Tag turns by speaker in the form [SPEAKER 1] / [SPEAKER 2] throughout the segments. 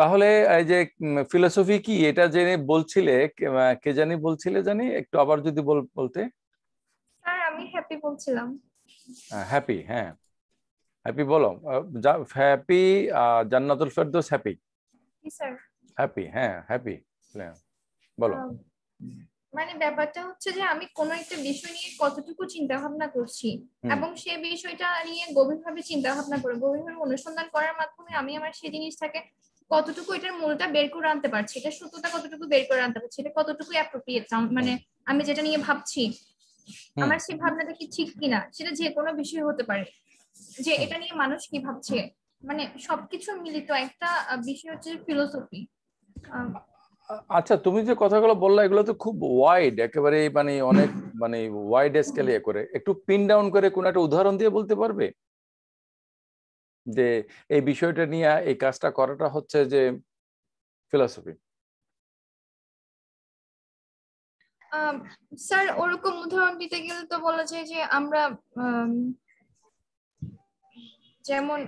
[SPEAKER 1] তাহলে এই যে ফিলোসফি কি এটা জেনে বলছিলে কে জানি বলছিলে জানি একটু আবার যদি বলতে
[SPEAKER 2] হ্যাঁ আমি হ্যাপি বলছিলাম
[SPEAKER 1] হ্যাপি হ্যাঁ হ্যাপি বলো হ্যাপি জান্নাতুল ফেরদৌস হ্যাপি হ্যাপি হ্যাঁ হ্যাপি বলো
[SPEAKER 2] মানে ব্যাপারটা হচ্ছে যে আমি কোন একটা বিষয় নিয়ে কতটুকু চিন্তা ভাবনা করছি এবং সে বিষয়টা নিয়ে গভীরভাবে চিন্তা ভাবনা করে গভীরভাবে অনুসন্ধান করার মাধ্যমে আমি আমার সেই জিনিসটাকে কতটুকু এটার মূলটা বের করে আনতে পারছি এটা সত্যতা কতটুকু বের করে আনতে পারছি এটা কতটুকু অ্যাপ্রোপ্রিয়েট মানে আমি যেটা নিয়ে ভাবছি আমার সেই ভাবনাটা কি ঠিক কিনা সেটা যে কোনো বিষয় হতে পারে যে এটা নিয়ে মানুষ কি ভাবছে মানে সবকিছু মিলিত একটা বিষয় হচ্ছে ফিলোসফি
[SPEAKER 1] আচ্ছা তুমি যে কথাগুলো বললা এগুলো তো খুব ওয়াইড একেবারে মানে অনেক মানে ওয়াইড স্কেলে করে একটু পিন ডাউন করে কোন একটা উদাহরণ দিয়ে বলতে পারবে যে এই বিষয়টা নিয়ে এই কাজটা করাটা হচ্ছে যে ফিলসফি
[SPEAKER 2] স্যার ওরকম উদাহরণ দিতে গেলে তো বলা যায় যে আমরা যেমন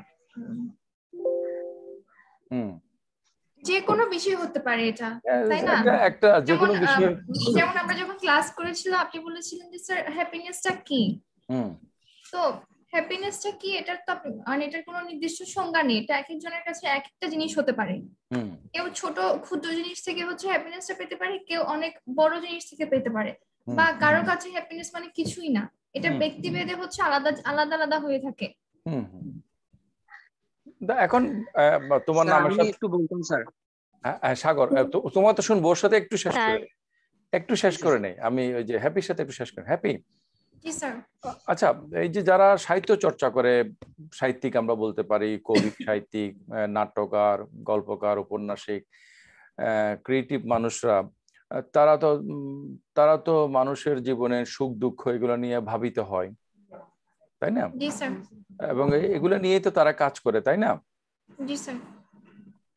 [SPEAKER 2] যে কোনো বিষয় হতে পারে এটা তাই না
[SPEAKER 1] একটা যে কোনো বিষয়
[SPEAKER 2] যেমন আমরা যখন ক্লাস করেছিলাম আপনি বলেছিলেন যে স্যার হ্যাপিনেসটা কি তো হ্যাপিনেসটা কি এটার তো মানে এটার কোনো নির্দিষ্ট সংজ্ঞা নেই এটা এক একজনের কাছে এক একটা জিনিস হতে পারে কেউ ছোট ক্ষুদ্র জিনিস থেকে হচ্ছে হ্যাপিনেসটা পেতে পারে কেউ অনেক বড় জিনিস থেকে পেতে পারে বা কারো কাছে হ্যাপিনেস মানে কিছুই না এটা ব্যক্তিভেদে হচ্ছে আলাদা আলাদা আলাদা হয়ে থাকে
[SPEAKER 1] এখন তোমার নাম একটু বলতাম স্যার হ্যাঁ, হ্যাঁ সাগর তোমার তো শুনবো সাথে একটু শেষ করে একটু শেষ করে নেই আমি ওই যে হ্যাপির সাথে একটু শেষ করে হ্যাপি আচ্ছা এই যে যারা সাহিত্য চর্চা করে সাহিত্যিক আমরা বলতে পারি কবি সাহিত্যিক নাট্যকার গল্পকার উপন্যাসিক ক্রিয়েটিভ মানুষরা তারা তো তারা তো মানুষের জীবনে সুখ দুঃখ এগুলো নিয়ে ভাবিত হয় তাই না এবং এগুলো নিয়েই তো তারা কাজ করে তাই না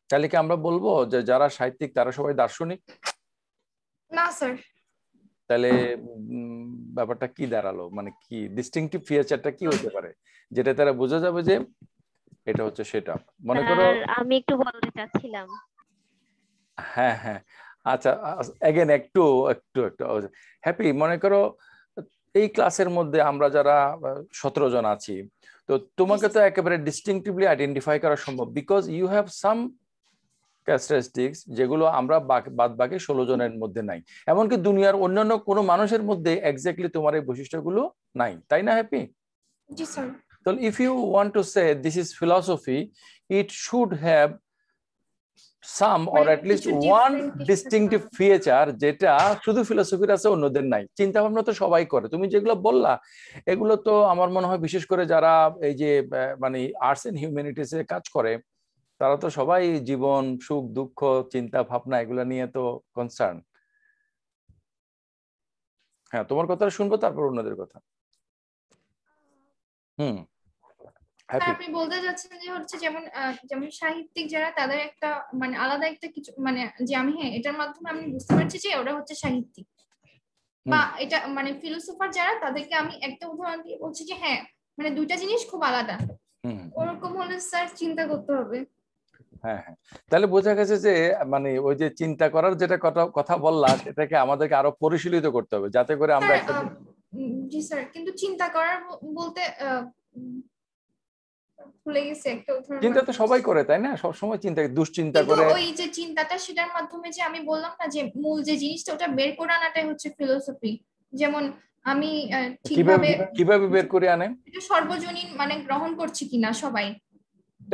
[SPEAKER 1] তাহলে কি আমরা বলবো যে যারা সাহিত্যিক তারা সবাই দার্শনিক না স্যার তাহলে ব্যাপারটা কি দাঁড়ালো মানে কি ডিস্টিংটিভ ফিচারটা কি হতে পারে যেটা তারা বোঝা যাবে যে এটা হচ্ছে সেটা মনে করো
[SPEAKER 2] আমি একটু বলতে চাচ্ছিলাম
[SPEAKER 1] হ্যাঁ হ্যাঁ আচ্ছা এগেন একটু একটু একটু হ্যাপি মনে করো এই ক্লাসের মধ্যে আমরা যারা সতেরো জন আছি তো তোমাকে তো একেবারে ডিস্টিংটিভলি আইডেন্টিফাই করা সম্ভব because you have some characteristics যেগুলো আমরা বাদ বাকি ষোলো জনের মধ্যে নাই এমনকি দুনিয়ার অন্যান্য কোন মানুষের মধ্যে এক্স্যাক্টলি তোমার এই বৈশিষ্ট্যগুলো নাই তাই না হ্যাপি তো if you want to say this is philosophy it should have some or at least one distinctive feature যেটা শুধু ফিলসফির আছে অন্যদের নাই চিন্তা ভাবনা তো সবাই করে তুমি যেগুলো বললা এগুলো তো আমার মনে হয় বিশেষ করে যারা এই যে মানে আর্টস এন্ড এ কাজ করে তারা তো সবাই জীবন সুখ দুঃখ চিন্তা ভাবনা এগুলা নিয়ে তো কনসার্ন হ্যাঁ তোমার কথা শুনবো তারপর অন্যদের কথা হুম হ্যাঁ, আপনি
[SPEAKER 2] বলতে চাচ্ছেন যে হচ্ছে যেমন যেমন সাহিত্যিক যারা তাদের একটা মানে আলাদা একটা কিছু মানে যে আমি হ্যাঁ এটার মাধ্যমে আমি বুঝতে পারছি যে ওরা হচ্ছে সাহিত্যিক বা এটা মানে ফিলোসোফার যারা তাদেরকে আমি একটা উদাহরণ দিয়ে বলছি যে হ্যাঁ মানে দুইটা জিনিস খুব আলাদা ওরকম হলে স্যার চিন্তা করতে হবে
[SPEAKER 1] হ্যাঁ হ্যাঁ তাহলে বোঝা গেছে যে মানে ওই যে চিন্তা করার যেটা কথা বললাম সেটাকে আমাদেরকে আরো পরিশীলিত করতে হবে যাতে করে আমরা
[SPEAKER 2] জি স্যার কিন্তু চিন্তা করার বলতে ভুলে চিন্তা তো সবাই করে
[SPEAKER 1] তাই না সব সময় চিন্তা দুশ্চিন্তা করে ওই
[SPEAKER 2] যে চিন্তাটা সেটার মাধ্যমে যে আমি বললাম না যে মূল যে জিনিসটা ওটা বের করে আনাটাই হচ্ছে ফিলোসফি যেমন আমি ঠিকভাবে
[SPEAKER 1] কিভাবে বের করে আনে
[SPEAKER 2] এটা সর্বজনীন মানে গ্রহণ করছি কিনা সবাই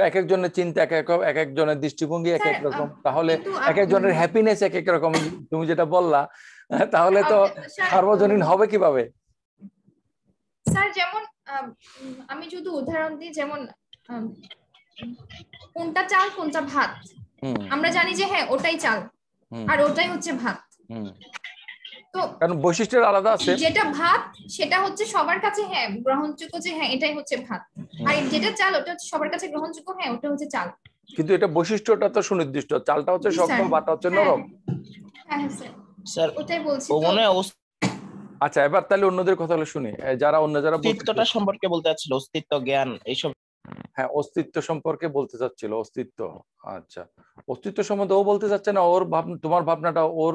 [SPEAKER 1] এক একজনের চিন্তা এক এক এক একজনের দৃষ্টিভঙ্গি এক হ্যাঁ, এক রকম তাহলে এক একজনের হ্যাপিনেস এক এক রকম তুমি যেটা বললা তাহলে তো সার্বজনীন হবে কিভাবে
[SPEAKER 2] স্যার যেমন আমি যদি উদাহরণ দিই যেমন কোনটা চাল কোনটা ভাত আমরা জানি যে হ্যাঁ ওটাই চাল আর ওটাই হচ্ছে ভাত
[SPEAKER 1] কারণ বৈশিষ্ট্যের আলাদা আছে যেটা
[SPEAKER 2] ভাত সেটা হচ্ছে সবার কাছে হ্যাঁ গ্রহণযোগ্য যে হ্যাঁ এটাই হচ্ছে ভাত আর যেটা চাল ওটা সবার কাছে গ্রহণযোগ্য হ্যাঁ ওটা হচ্ছে চাল
[SPEAKER 1] কিন্তু এটা বৈশিষ্ট্যটা তো সুনির্দিষ্ট চালটা হচ্ছে শক্ত ভাতটা হচ্ছে হ্যাঁ। নরম হ্যাঁ, হ্যাঁ স্যার ওটাই বলছি আচ্ছা এবার তাহলে অন্যদের কথা শুনি যারা অন্য যারা অস্তিত্বটা সম্পর্কে বলতে চাচ্ছিল অস্তিত্ব জ্ঞান এইসব হ্যাঁ অস্তিত্ব সম্পর্কে বলতে চাচ্ছিল অস্তিত্ব আচ্ছা অস্তিত্ব সম্বন্ধে ও বলতে চাচ্ছে না ওর তোমার ভাবনাটা ওর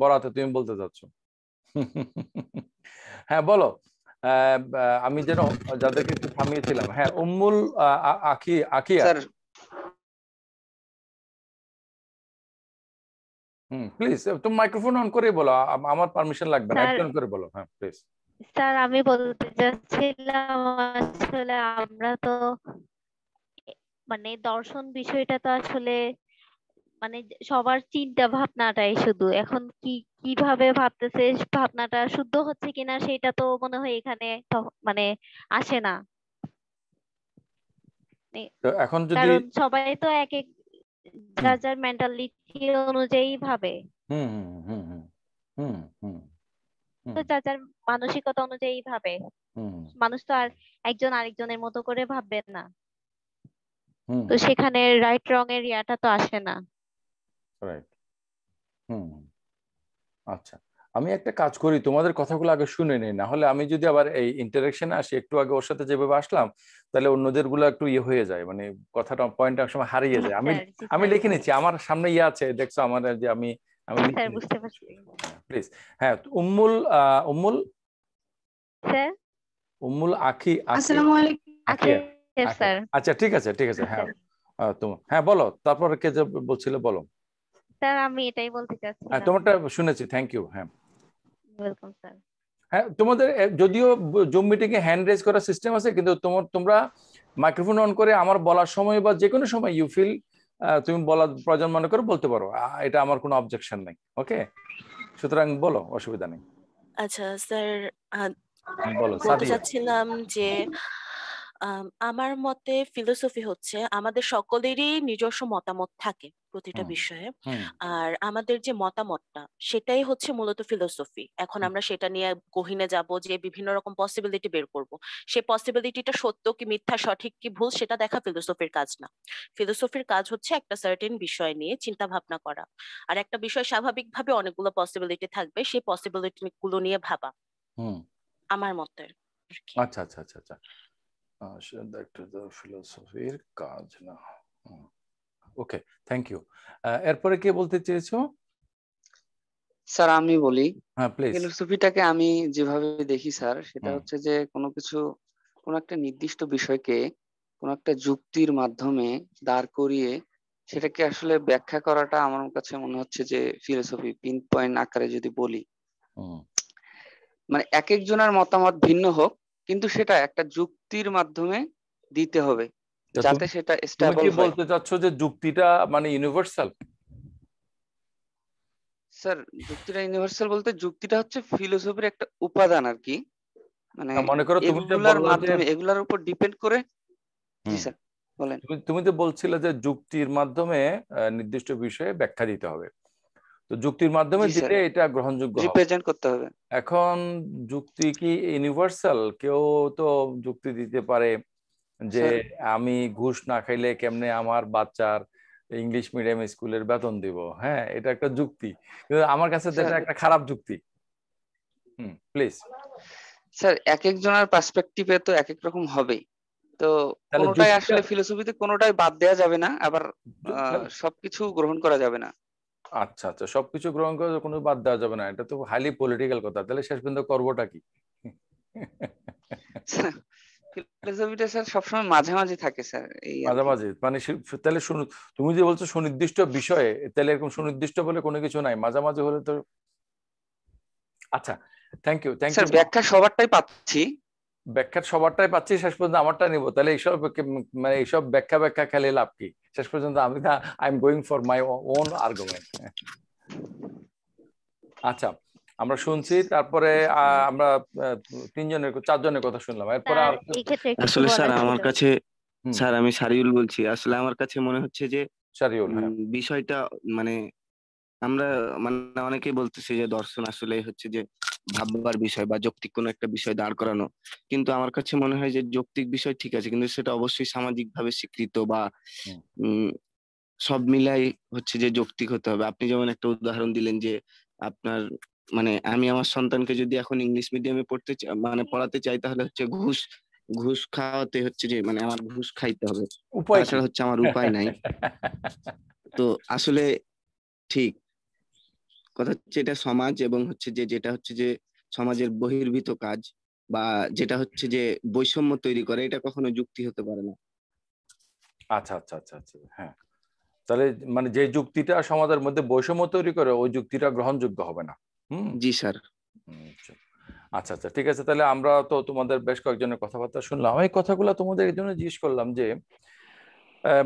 [SPEAKER 1] বরাতে তুমি বলতে চাচ্ছ হ্যাঁ বলো আমি যেন যাদেরকে একটু থামিয়েছিলাম হ্যাঁ উম্মুল আখি আখিয়া হুম প্লিজ তুমি মাইক্রোফোন অন করে বলো আমার পারমিশন লাগবে না করে বলো হ্যাঁ প্লিজ
[SPEAKER 2] স্যার আমি বলতে চাচ্ছিলাম আসলে আমরা তো মানে দর্শন বিষয়টা তো আসলে মানে সবার চিন্তা ভাবনাটাই শুধু এখন কি কিভাবে ভাবতেছে ভাবনাটা শুদ্ধ হচ্ছে কিনা সেটা তো মনে হয় এখানে মানে আসে না এখন যদি কারণ সবাই তো এক এক যার যার মেন্টালিটি অনুযায়ী ভাবে
[SPEAKER 1] হুম হুম হুম হুম
[SPEAKER 2] হুম তো যার যার মানসিকতা অনুযায়ী ভাবে মানুষ তো আর একজন আরেকজনের মতো করে ভাববে না তো সেখানে রাইট রং এর ইয়াটা তো আসে না
[SPEAKER 1] রাইট হুম আচ্ছা আমি একটা কাজ করি তোমাদের কথাগুলো আগে শুনে নিই না হলে আমি যদি আবার এই ইন্টারেকশন আসি একটু আগে ওর সাথে যেভাবে আসলাম তাহলে অন্যদের গুলো একটু ইয়ে হয়ে যায় মানে কথাটা পয়েন্টটা সময় হারিয়ে আচ্ছা, যায় আমি আচ্ছা, আমি আচ্ছা। লিখে নিচ্ছি আমার সামনে ইয়ে আছে দেখছো আমার যে আমি হ্যাঁ আচ্ছা ঠিক আছে ঠিক আছে হ্যাঁ আচ্ছা। হ্যাঁ বলো তারপর কে যে বলছিল বলো
[SPEAKER 2] স্যার আমি এটাই বলতে চাচ্ছি হ্যাঁ
[SPEAKER 1] তোমারটা শুনেছি থ্যাংক ইউ হ্যাঁ ওয়েলকাম স্যার হ্যাঁ তোমাদের যদিও জুম মিটিং এ হ্যান্ড রেজ করার সিস্টেম আছে কিন্তু তোমার তোমরা মাইক্রোফোন অন করে আমার বলার সময় বা যে কোনো সময় ইউ ফিল তুমি বলা প্রয়োজন মনে করে বলতে পারো এটা আমার কোনো অবজেকশন নেই ওকে সুতরাং বলো অসুবিধা নেই
[SPEAKER 3] আচ্ছা স্যার বলো চাচ্ছিলাম যে আমার মতে ফিলোসফি হচ্ছে আমাদের সকলেরই নিজস্ব মতামত থাকে প্রতিটা বিষয়ে আর আমাদের যে মতামতটা সেটাই হচ্ছে মূলত ফিলোসফি এখন আমরা সেটা নিয়ে গহিনে যাব যে বিভিন্ন রকম পসিবিলিটি বের করব সে পসিবিলিটিটা সত্য কি মিথ্যা সঠিক কি ভুল সেটা দেখা ফিলোসফির কাজ না ফিলোসফির কাজ হচ্ছে একটা সার্টেন বিষয় নিয়ে চিন্তা ভাবনা করা আর একটা বিষয় স্বাভাবিকভাবে অনেকগুলো পসিবিলিটি থাকবে সেই পসিবিলিটি গুলো নিয়ে ভাবা আমার মতে
[SPEAKER 1] আচ্ছা আচ্ছা আচ্ছা আচ্ছা আসলে ব্যাক টু দ্য ফিলোসফির কাজ না ওকে থ্যাংক ইউ এরপরে কে বলতে চেয়েছো স্যার আমি বলি
[SPEAKER 3] ফিলোসফিটাকে হ্যাঁ, আমি যেভাবে দেখি স্যার সেটা হচ্ছে যে কোনো কিছু কোন একটা নির্দিষ্ট বিষয়কে কোনো একটা যুক্তির মাধ্যমে দাঁড় করিয়ে সেটাকে আসলে ব্যাখ্যা করাটা আমার কাছে মনে হচ্ছে যে ফিলোসফি পিন পয়েন্ট আকারে যদি বলি মানে এক একজনের মতামত ভিন্ন হোক কিন্তু সেটা একটা যুক্তির মাধ্যমে
[SPEAKER 1] দিতে হবে যাতে সেটা স্টেবল হয় বলতে চাচ্ছ যে যুক্তিটা মানে ইউনিভার্সাল
[SPEAKER 3] স্যার যুক্তিটা ইউনিভার্সাল বলতে যুক্তিটা হচ্ছে ফিলোসফির একটা উপাদান আর কি
[SPEAKER 1] মানে মনে করো এগুলার মাধ্যমে এগুলার উপর ডিপেন্ড করে জি স্যার বলেন তুমি তো বলছিলে যে যুক্তির মাধ্যমে নির্দিষ্ট বিষয়ে ব্যাখ্যা দিতে হবে তো যুক্তির মাধ্যমে দিলে এটা গ্রহণযোগ্য রিপ্রেজেন্ট করতে হবে এখন যুক্তি কি ইউনিভার্সাল কেউ তো যুক্তি দিতে পারে যে আমি ঘুষ না খাইলে কেমনে আমার বাচ্চার ইংলিশ মিডিয়াম স্কুলের বেতন দিব হ্যাঁ এটা একটা যুক্তি কিন্তু আমার কাছে এটা একটা খারাপ যুক্তি হুম প্লিজ স্যার এক একজনের পার্সপেক্টিভে তো এক এক রকম হবে তো কোনোটাই আসলে
[SPEAKER 3] ফিলোসফিতে কোনোটাই বাদ দেয়া যাবে না আবার
[SPEAKER 1] সবকিছু গ্রহণ করা যাবে না আচ্ছা আচ্ছা সবকিছু গ্রহণ করে কোনো বাদ দেওয়া যাবে না এটা তো হাইলি পলিটিক্যাল কথা তাহলে শেষ পর্যন্ত করবোটা কি
[SPEAKER 3] ফিলোসফিটা স্যার সবসময় মাঝামাঝি থাকে স্যার
[SPEAKER 1] এই মাঝামাঝি মানে তাহলে তুমি যে বলছো সুনির্দিষ্ট বিষয়ে তাহলে এরকম সুনির্দিষ্ট বলে কোনো কিছু নাই মাঝামাঝি হলে তো আচ্ছা থ্যাংক ইউ থ্যাংক ইউ ব্যাখ্যা সবারটাই পাচ্ছি ব্যাখ্যা সবারটাই পাচ্ছি শেষ পর্যন্ত আমারটা নিব তাহলে এইসব মানে এইসব ব্যাখ্যা ব্যাখ্যা খেলে লাভ কি শেষ পর্যন্ত আমি না I am going for my own argument আচ্ছা আমরা শুনছি তারপরে আমরা তিনজনের চারজনের কথা শুনলাম এরপরে
[SPEAKER 2] আসলে স্যার আমার কাছে
[SPEAKER 3] স্যার আমি সারিউল বলছি আসলে আমার কাছে মনে হচ্ছে যে সারিউল হ্যাঁ। বিষয়টা মানে আমরা মানে অনেকেই বলতেছি যে দর্শন আসলে হচ্ছে যে ভাববার বিষয় বা যৌক্তিক কোনো একটা বিষয় দাঁড় করানো কিন্তু আমার কাছে মনে হয় যে যৌক্তিক বিষয় ঠিক আছে কিন্তু সেটা অবশ্যই সামাজিকভাবে স্বীকৃত বা সব মিলাই হচ্ছে যে যৌক্তিক হতে হবে আপনি যেমন একটা উদাহরণ দিলেন যে আপনার মানে আমি আমার সন্তানকে যদি এখন ইংলিশ মিডিয়ামে পড়তে মানে পড়াতে চাই তাহলে হচ্ছে ঘুষ ঘুষ খাওয়াতে হচ্ছে যে মানে আমার ঘুষ খাইতে হবে উপায় হচ্ছে আমার উপায় নাই তো আসলে ঠিক কথা হচ্ছে এটা সমাজ এবং হচ্ছে যে যেটা হচ্ছে যে সমাজের বহির্ভূত কাজ বা যেটা হচ্ছে যে বৈষম্য তৈরি করে এটা
[SPEAKER 1] কখনো যুক্তি হতে পারে না আচ্ছা আচ্ছা আচ্ছা আচ্ছা হ্যাঁ তাহলে মানে যে যুক্তিটা সমাজের মধ্যে বৈষম্য তৈরি করে ওই যুক্তিটা গ্রহণযোগ্য হবে না জি স্যার আচ্ছা।, আচ্ছা আচ্ছা ঠিক আছে তাহলে আমরা তো তোমাদের বেশ কয়েকজনের কথাবার্তা শুনলাম এই কথাগুলো তোমাদের এই জন্য জিজ্ঞেস করলাম যে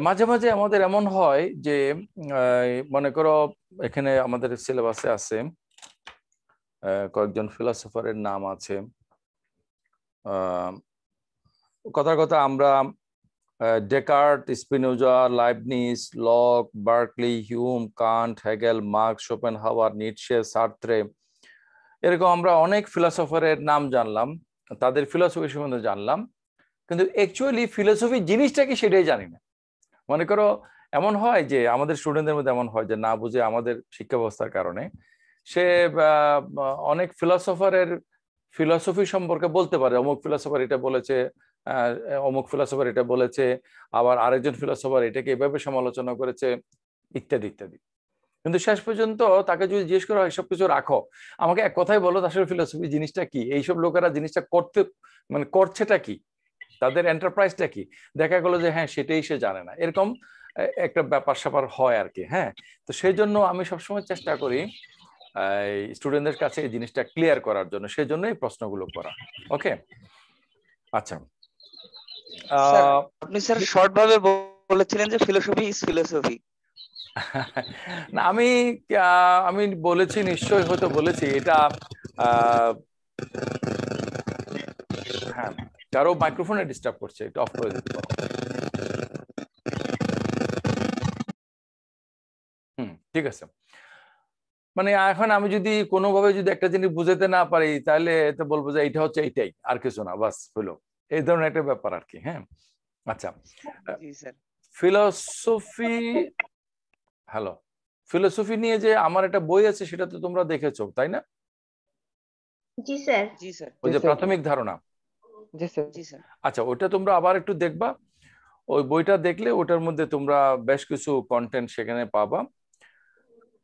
[SPEAKER 1] মাঝে মাঝে আমাদের এমন হয় যে মনে করো এখানে আমাদের সিলেবাসে আছে কয়েকজন ফিলসফারের নাম আছে কথার কথা আমরা Descartes Spinoza Leibniz Locke Berkeley Hume Kant Hegel Marx Schopenhauer Nietzsche Sartre এরকম আমরা অনেক ফিলসফারের নাম জানলাম তাদের ফিলসফি সম্বন্ধে জানলাম কিন্তু অ্যাকচুয়ালি ফিলসফি জিনিসটা কি সেটাই জানি না মনে করো এমন হয় যে আমাদের স্টুডেন্টদের মধ্যে এমন হয় যে না বুঝে আমাদের শিক্ষা ব্যবস্থার কারণে সে অনেক ফিলসফারের ফিলসফি সম্পর্কে বলতে পারে অমুক ফিলসফার এটা বলেছে অমুক ফিলসফার এটা বলেছে আবার আরেকজন ফিলসফার এটাকে এভাবে সমালোচনা করেছে ইত্যাদি ইত্যাদি কিন্তু শেষ পর্যন্ত তাকে যদি জিজ্ঞেস করা হয় সবকিছু রাখো আমাকে এক কথাই বলো আসলে ফিলসফি জিনিসটা কি এইসব লোকেরা জিনিসটা করতে মানে করছেটা কি তাদের এন্টারপ্রাইজটা কি দেখা গেলো যে হ্যাঁ সেটাই সে জানে না এরকম একটা ব্যাপার স্যাপার হয় আর কি হ্যাঁ তো সেই জন্য আমি সবসময় চেষ্টা করি স্টুডেন্টদের কাছে এই জিনিসটা ক্লিয়ার করার জন্য সেই জন্য এই প্রশ্নগুলো করা ওকে আচ্ছা আপনি স্যার শর্ট ভাবে বলেছিলেন যে ফিলোসফি ইজ ফিলোসফি না আমি আমি বলেছি নিশ্চয় হয়তো বলেছি এটা হ্যাঁ যারও মাইক্রোফোনে ডিস্টার্ব করছে একটু অফ করে দিতে ঠিক আছে মানে এখন আমি যদি কোনোভাবে যদি একটা জিনিস বুঝাতে না পারি তাহলে তো বলবো যে এটা হচ্ছে এইটাই আর কিছু না বাস হলো এই ধরনের একটা ব্যাপার আর কি হ্যাঁ আচ্ছা ফিলসফি হ্যালো ফিলসফি নিয়ে যে আমার একটা বই আছে সেটা তো তোমরা দেখেছো তাই না
[SPEAKER 3] জি স্যার জি স্যার ওই যে প্রাথমিক
[SPEAKER 1] ধারণা আচ্ছা ওটা তোমরা আবার একটু দেখবা ওই বইটা দেখলে ওটার মধ্যে তোমরা বেশ কিছু কন্টেন্ট সেখানে পাবা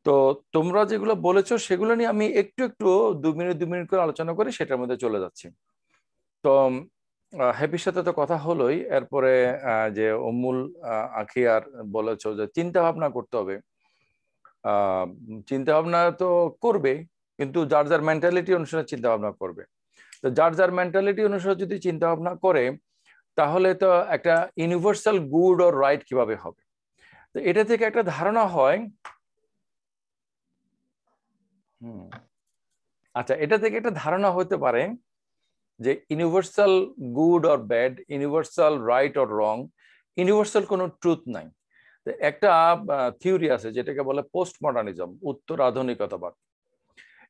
[SPEAKER 1] তো তোমরা যেগুলো বলেছো সেগুলো নিয়ে আমি একটু একটু দু মিনিট দু মিনিট করে আলোচনা করে সেটার মধ্যে চলে যাচ্ছি তো হ্যাপির সাথে তো কথা হলোই এরপরে যে অমুল আর বলেছ যে চিন্তা ভাবনা করতে হবে চিন্তা ভাবনা তো করবে কিন্তু যার যার মেন্টালিটি অনুসারে চিন্তা ভাবনা করবে তো যার যার মেন্টালিটি অনুসারে যদি চিন্তা ভাবনা করে তাহলে তো একটা ইউনিভার্সাল গুড ও রাইট কিভাবে হবে তো এটা থেকে একটা ধারণা হয় আচ্ছা এটা থেকে একটা ধারণা হতে পারে যে universal good or bad universal right or wrong universal কোনো ট্রুথ নাই একটা থিওরি আছে যেটাকে বলে পোস্ট মডার্নিজম উত্তর আধুনিকতাবাদ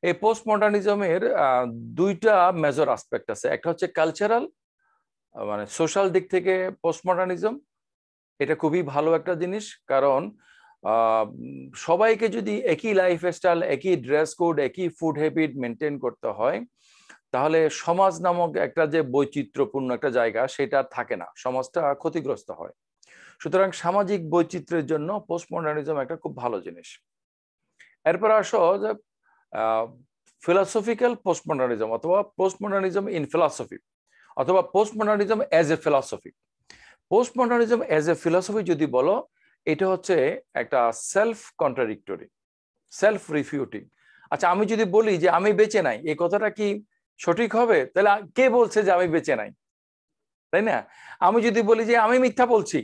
[SPEAKER 1] এই পোস্ট মডার্নিজমের দুইটা মেজর আসপেক্ট আছে একটা হচ্ছে কালচারাল মানে সোশ্যাল দিক থেকে পোস্ট মডার্নিজম এটা খুবই ভালো একটা জিনিস কারণ সবাইকে যদি একই লাইফ স্টাইল একই ড্রেস কোড একই ফুড হ্যাবিট মেনটেন করতে হয় তাহলে সমাজ নামক একটা যে বৈচিত্র্যপূর্ণ একটা জায়গা সেটা থাকে না সমাজটা ক্ষতিগ্রস্ত হয় সুতরাং সামাজিক বৈচিত্র্যের জন্য পোস্ট মডার্নিজম একটা খুব ভালো জিনিস এরপর আসো যে ফিলসফিক্যাল পোস্টমডার্নিজম অথবা পোস্টমডার্নিজম ইন ফিলসফি অথবা postmodernism as a philosophy postmodernism as a philosophy যদি বলো এটা হচ্ছে একটা সেলফ কন্ট্রাডিক্টরি সেলফ রিফিউটিং আচ্ছা আমি যদি বলি যে আমি বেঁচে নাই এই কথাটা কি সঠিক হবে তাহলে কে বলছে যে আমি বেঁচে নাই তাই না আমি যদি বলি যে আমি মিথ্যা বলছি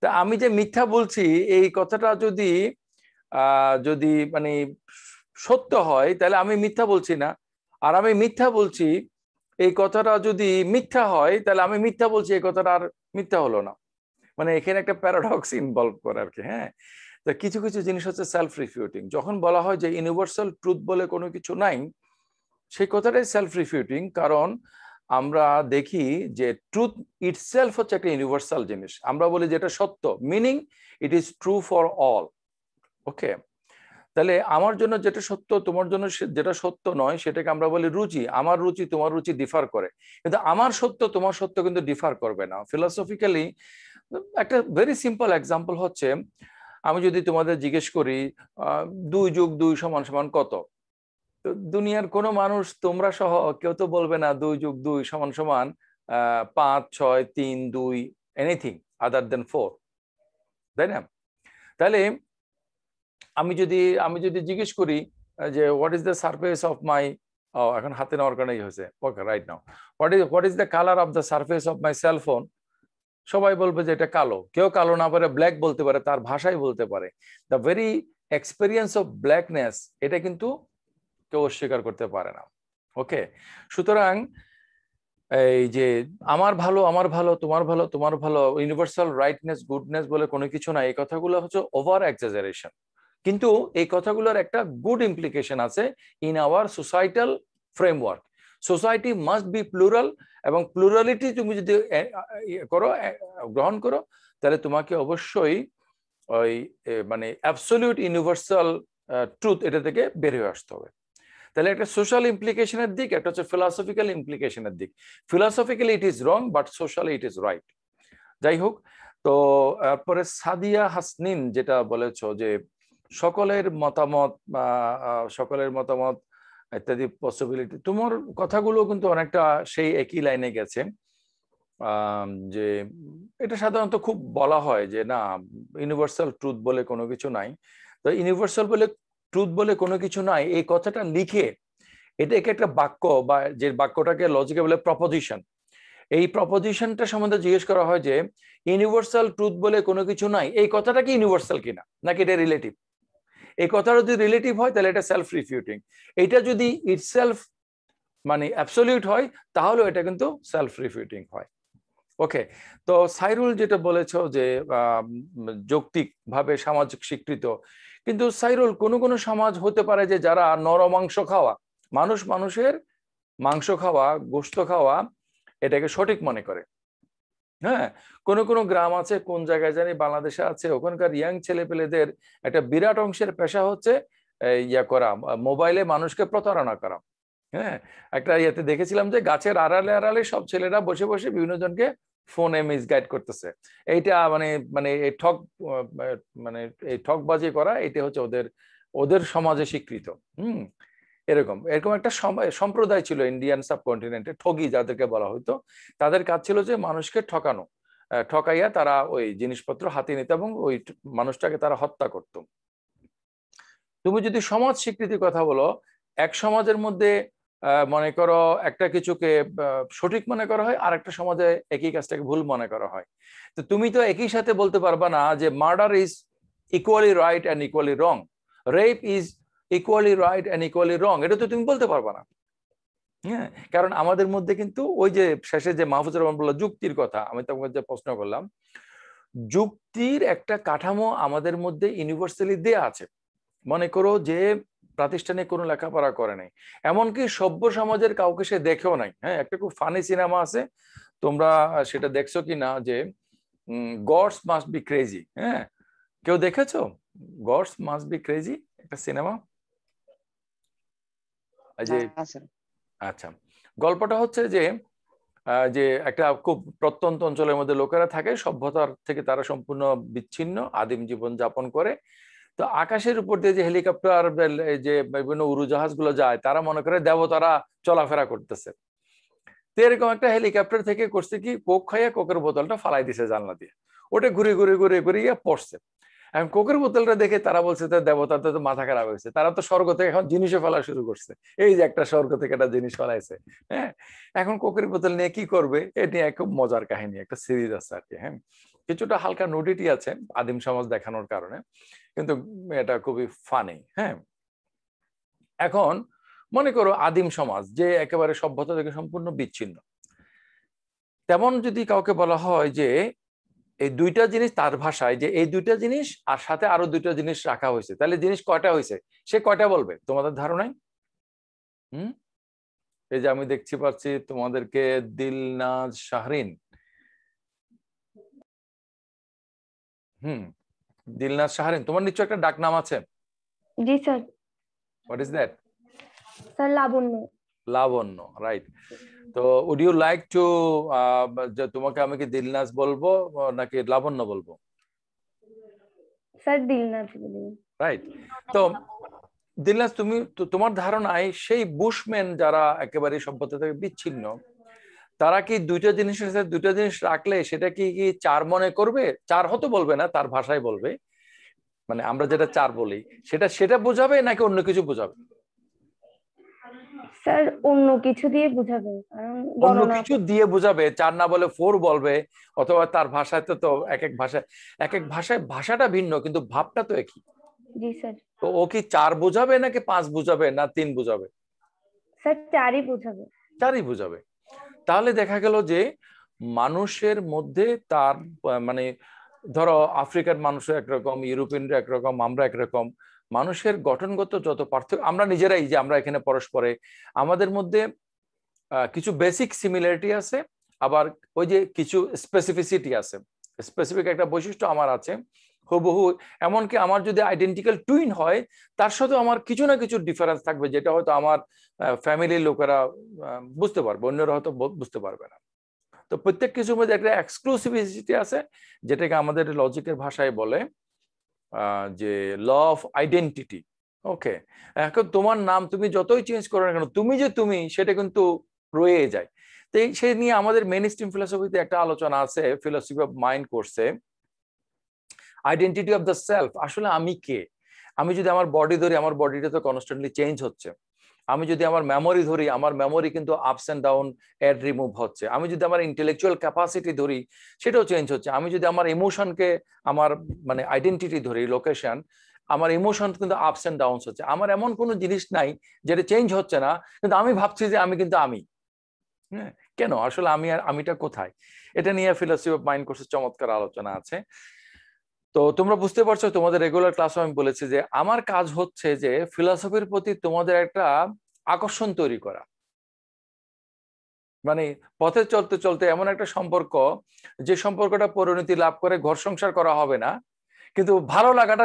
[SPEAKER 1] তা আমি যে মিথ্যা বলছি এই কথাটা যদি যদি মানে সত্য হয় তাহলে আমি মিথ্যা বলছি না আর আমি মিথ্যা বলছি এই কথাটা যদি মিথ্যা হয় তাহলে আমি মিথ্যা বলছি এই কথাটা আর মিথ্যা হলো না মানে এখানে একটা প্যারাডক্স ইনভলভ করে আর কি হ্যাঁ তো কিছু কিছু জিনিস হচ্ছে সেলফ রিফিউটিং যখন বলা হয় যে ইউনিভার্সাল ট্রুথ বলে কোনো কিছু নাই সেই কথাটাই সেলফ রিফিউটিং কারণ আমরা দেখি যে ট্রুথ সেলফ হচ্ছে একটা ইউনিভার্সাল জিনিস আমরা বলি যেটা সত্য meaning it is true for all okay তাহলে আমার জন্য যেটা সত্য তোমার জন্য যেটা সত্য নয় সেটাকে আমরা বলি রুচি আমার রুচি তোমার রুচি ডিফার করে কিন্তু আমার সত্য তোমার সত্য কিন্তু ডিফার করবে না ফিলসফিক্যালি একটা ভেরি সিম্পল এক্সাম্পল হচ্ছে আমি যদি তোমাদের জিজ্ঞেস করি দুই যুগ দুই সমান সমান কত তো দুনিয়ার কোনো মানুষ তোমরা সহ কেউ তো বলবে না দুই যুগ দুই সমান সমান পাঁচ ছয় তিন দুই এনিথিং আদার দেন ফোর তাই না তাহলে আমি যদি আমি যদি জিজ্ঞেস করি যে what is the surface of my এখন হাতে নেওয়ার কারণেই হয়েছে okay right now what is what is the colour of the surface of my cellphone সবাই বলবে যে এটা কালো কেউ কালো না পারে ব্ল্যাক বলতে পারে তার ভাষাই বলতে পারে the very experience of blackness এটা কিন্তু কেউ অস্বীকার করতে পারে না ওকে সুতরাং এই যে আমার ভালো আমার ভালো তোমার ভালো তোমার ভালো ইউনিভার্সাল রাইটনেস গুডনেস বলে কোনো কিছু না এই কথাগুলো হচ্ছে ওভার এক্সাজারেশন কিন্তু এই কথাগুলোর একটা গুড ইমপ্লিকেশন আছে in our societal framework society must be plural এবং প্লুরালিটি তুমি যদি ইয়ে করো গ্রহণ করো তাহলে তোমাকে অবশ্যই ওই মানে অ্যাবসলিউট ইউনিভার্সাল ট্রুথ এটা থেকে বের হয়ে আসতে হবে তাহলে একটা সোশ্যাল ইমপ্লিকেশনের দিক একটা হচ্ছে ফিলসফিক্যাল ইমপ্লিকেশনের দিক philosophically it is wrong but socially it is right যাই হোক তো তারপরে সাদিয়া হাসনিন যেটা বলেছ যে সকলের মতামত বা সকলের মতামত ইত্যাদি পসিবিলিটি তোমার কথাগুলো কিন্তু অনেকটা সেই একই লাইনে গেছে যে এটা সাধারণত খুব বলা হয় যে না ইউনিভার্সাল ট্রুথ বলে কোনো কিছু নাই তো ইউনিভার্সাল বলে ট্রুথ বলে কোনো কিছু নাই এই কথাটা লিখে এটাকে একটা বাক্য বা যে বাক্যটাকে লজিকে বলে প্রপোজিশন এই প্রপোজিশনটা সম্বন্ধে জিজ্ঞেস করা হয় যে ইউনিভার্সাল ট্রুথ বলে কোনো কিছু নাই এই কথাটা কি ইউনিভার্সাল কিনা নাকি এটা রিলেটিভ এই কথাটা যদি রিলেটিভ হয় তাহলে এটা সেলফ রিফিউটিং এটা যদি ইটসেলফ মানে অ্যাবসলিউট হয় তাহলেও এটা কিন্তু সেলফ রিফিউটিং হয় ওকে তো সাইরুল যেটা বলেছ যে যৌক্তিকভাবে সামাজিক স্বীকৃত কিন্তু সাইরুল কোন কোন সমাজ হতে পারে যে যারা নর মাংস খাওয়া মানুষ মানুষের মাংস খাওয়া গোস্ত খাওয়া এটাকে সঠিক মনে করে হ্যাঁ কোন কোন গ্রাম আছে কোন জায়গায় জানি বাংলাদেশে আছে ওখানকার ইয়াং ছেলে পেলেদের একটা বিরাট অংশের পেশা হচ্ছে ইয়া করা মোবাইলে মানুষকে প্রতারণা করা হ্যাঁ একটা ইয়েতে দেখেছিলাম যে গাছের আড়ালে আড়ালে সব ছেলেরা বসে বসে বিভিন্ন জনকে ফোনে মিসগাইড করতেছে এইটা মানে মানে এই ঠক মানে এই ঠকবাজি করা এটা হচ্ছে ওদের ওদের সমাজে স্বীকৃত হুম এরকম এরকম একটা সম্প্রদায় ছিল ইন্ডিয়ান সাবকন্টিনেন্টে ঠগি যাদেরকে বলা হতো তাদের কাজ ছিল যে মানুষকে ঠকানো ঠকাইয়া তারা ওই জিনিসপত্র হাতে নিত এবং ওই মানুষটাকে তারা হত্যা করত তুমি যদি সমাজ স্বীকৃতির কথা বলো এক সমাজের মধ্যে মনে করো একটা কিছুকে সঠিক মনে করা হয় আর একটা সমাজে একই কাজটাকে ভুল মনে করা হয় তো তুমি তো একই সাথে বলতে পারবা না যে murder is equally right and equally wrong rape is equally right and equally wrong এটা তো তুমি বলতে পারবা না হ্যাঁ কারণ আমাদের মধ্যে কিন্তু ওই যে শেষে যে মাহফুজুর রহমান বললো যুক্তির কথা আমি তোমাকে যে প্রশ্ন করলাম যুক্তির একটা কাঠামো আমাদের মধ্যে ইউনিভার্সালি দেয়া আছে মনে করো যে প্রাতিষ্ঠানিক কোনো লেখাপড়া করে নাই এমনকি সভ্য সমাজের কাউকে সে দেখেও নাই হ্যাঁ একটা খুব ফানি সিনেমা আছে তোমরা সেটা দেখছো কি না যে গডস মাস্ট বি ক্রেজি হ্যাঁ কেউ দেখেছো গডস মাস্ট বি ক্রেজি একটা সিনেমা যে হ্যাঁ, আচ্ছা গল্পটা হচ্ছে যে যে একটা খুব প্রত্যন্ত অঞ্চলের মধ্যে লোকেরা থাকে সভ্যতার থেকে তারা সম্পূর্ণ বিচ্ছিন্ন আদিম জীবন যাপন করে তো আকাশের উপর দিয়ে যে হেলিকপ্টার যে বিভিন্ন উড়োজাহাজ গুলো যায় তারা মনে করে দেবতারা চলাফেরা করতেছে তো এরকম একটা হেলিকপ্টার থেকে করছে কি কোক খাইয়া কোকের বোতলটা ফালাই দিছে জানলা দিয়ে ওটা ঘুরে ঘুরে ঘুরে ঘুরে গিয়ে পড়ছে এখন কোকের বোতলটা দেখে তারা বলছে তার দেবতা তো মাথা খারাপ হয়েছে তারা তো স্বর্গ থেকে এখন জিনিসও ফেলা শুরু করছে এই যে একটা স্বর্গ থেকে একটা জিনিস ফেলাইছে হ্যাঁ এখন কোকের বোতল নিয়ে কি করবে এটা নিয়ে খুব মজার কাহিনী একটা সিরিজ আছে আর কি হ্যাঁ কিছুটা হালকা নোডিটি আছে আদিম সমাজ দেখানোর কারণে কিন্তু এটা খুবই ফানি হ্যাঁ এখন মনে করো আদিম সমাজ যে একেবারে সভ্যতা থেকে সম্পূর্ণ বিচ্ছিন্ন তেমন যদি কাউকে বলা হয় যে এই দুইটা জিনিস তার ভাষায় যে এই দুইটা জিনিস আর সাথে আরো দুইটা জিনিস রাখা হয়েছে তাহলে জিনিস কয়টা হয়েছে সে কয়টা বলবে তোমাদের ধারণায় হম এই যে আমি দেখছি পাচ্ছি তোমাদেরকে দিলনাজ শাহরিন হম দিলনাজ শাহরিন তোমার নিশ্চয় একটা ডাক নাম আছে জি sir what is that sir Labanya Labanya right তো উড ইউ লাইক টু তোমাকে আমি কি দিলনাজ বলবো নাকি লাবণ্য বলবো
[SPEAKER 2] স্যার দিলনাজ বলি
[SPEAKER 1] রাইট তো দিলনাজ তুমি তোমার ধারণায় সেই বুশম্যান যারা একেবারে সভ্যতা থেকে বিচ্ছিন্ন তারা কি দুইটা জিনিসের সাথে দুইটা জিনিস রাখলে সেটা কি কি চার মনে করবে চার হতো বলবে না তার ভাষায় বলবে মানে আমরা যেটা চার বলি সেটা সেটা বোঝাবে নাকি অন্য কিছু বোঝাবে
[SPEAKER 2] স্যার অন্য কিছু দিয়ে বুঝাবে কারণ অন্য
[SPEAKER 1] কিছু দিয়ে বুঝাবে চার না বলে ফোর বলবে অথবা তার ভাষায় তো এক এক ভাষায় এক এক ভাষায় ভাষাটা ভিন্ন কিন্তু ভাবটা তো একই জি স্যার তো ও কি চার বুঝাবে নাকি পাঁচ বুঝাবে না তিন বুঝাবে
[SPEAKER 2] স্যার চারই বুঝাবে
[SPEAKER 1] চারই বুঝাবে তাহলে দেখা গেল যে মানুষের মধ্যে তার মানে ধরো আফ্রিকার মানুষ একরকম ইউরোপিয়ানরা একরকম আমরা একরকম মানুষের গঠনগত যত পার্থক্য আমরা নিজেরাই যে আমরা এখানে পরস্পরে আমাদের মধ্যে কিছু বেসিক সিমিলারিটি আছে আবার ওই যে কিছু স্পেসিফিসিটি আছে স্পেসিফিক একটা বৈশিষ্ট্য আমার আছে হুবহু এমনকি আমার যদি আইডেন্টিক্যাল টুইন হয় তার সাথে আমার কিছু না কিছু ডিফারেন্স থাকবে যেটা হয়তো আমার ফ্যামিলির লোকেরা বুঝতে পারবে অন্যরা হয়তো বুঝতে পারবে না তো প্রত্যেক কিছুর মধ্যে একটা এক্সক্লুসিভিটি আছে যেটাকে আমাদের লজিকের ভাষায় বলে যে ল অফ আইডেন্টিটি ওকে এখন তোমার নাম তুমি যতই চেঞ্জ করো না কেন তুমি যে তুমি সেটা কিন্তু রয়ে যায় তো সেই নিয়ে আমাদের মেন স্ট্রিম ফিলোসফিতে একটা আলোচনা আছে ফিলোসফি অফ মাইন্ড কোর্সে আইডেন্টিটি অফ দ্য সেলফ আসলে আমি কে আমি যদি আমার বডি ধরি আমার বডিটা তো কনস্ট্যান্টলি চেঞ্জ হচ্ছে আমি যদি আমার মেমোরি ধরি আমার মেমোরি কিন্তু ups and down add remove হচ্ছে আমি যদি আমার ইন্টেলেকচুয়াল ক্যাপাসিটি ধরি সেটাও চেঞ্জ হচ্ছে আমি যদি আমার ইমোশনকে আমার মানে আইডেন্টিটি ধরি লোকেশন আমার ইমোশন কিন্তু আপস অ্যান্ড ডাউনস হচ্ছে আমার এমন কোনো জিনিস নাই যেটা চেঞ্জ হচ্ছে না কিন্তু আমি ভাবছি যে আমি কিন্তু আমি হ্যাঁ কেন আসলে আমি আর আমিটা কোথায় এটা নিয়ে ফিলোসফি অফ মাইন্ড কোর্সের চমৎকার আলোচনা আছে তো তোমরা বুঝতে পারছো তোমাদের রেগুলার ক্লাস আমি বলেছি যে আমার কাজ হচ্ছে যে ফিলসফির প্রতি তোমাদের একটা আকর্ষণ তৈরি করা মানে পথে চলতে চলতে এমন একটা সম্পর্ক যে সম্পর্কটা পরিণতি লাভ করে ঘর সংসার করা হবে না কিন্তু ভালো লাগাটা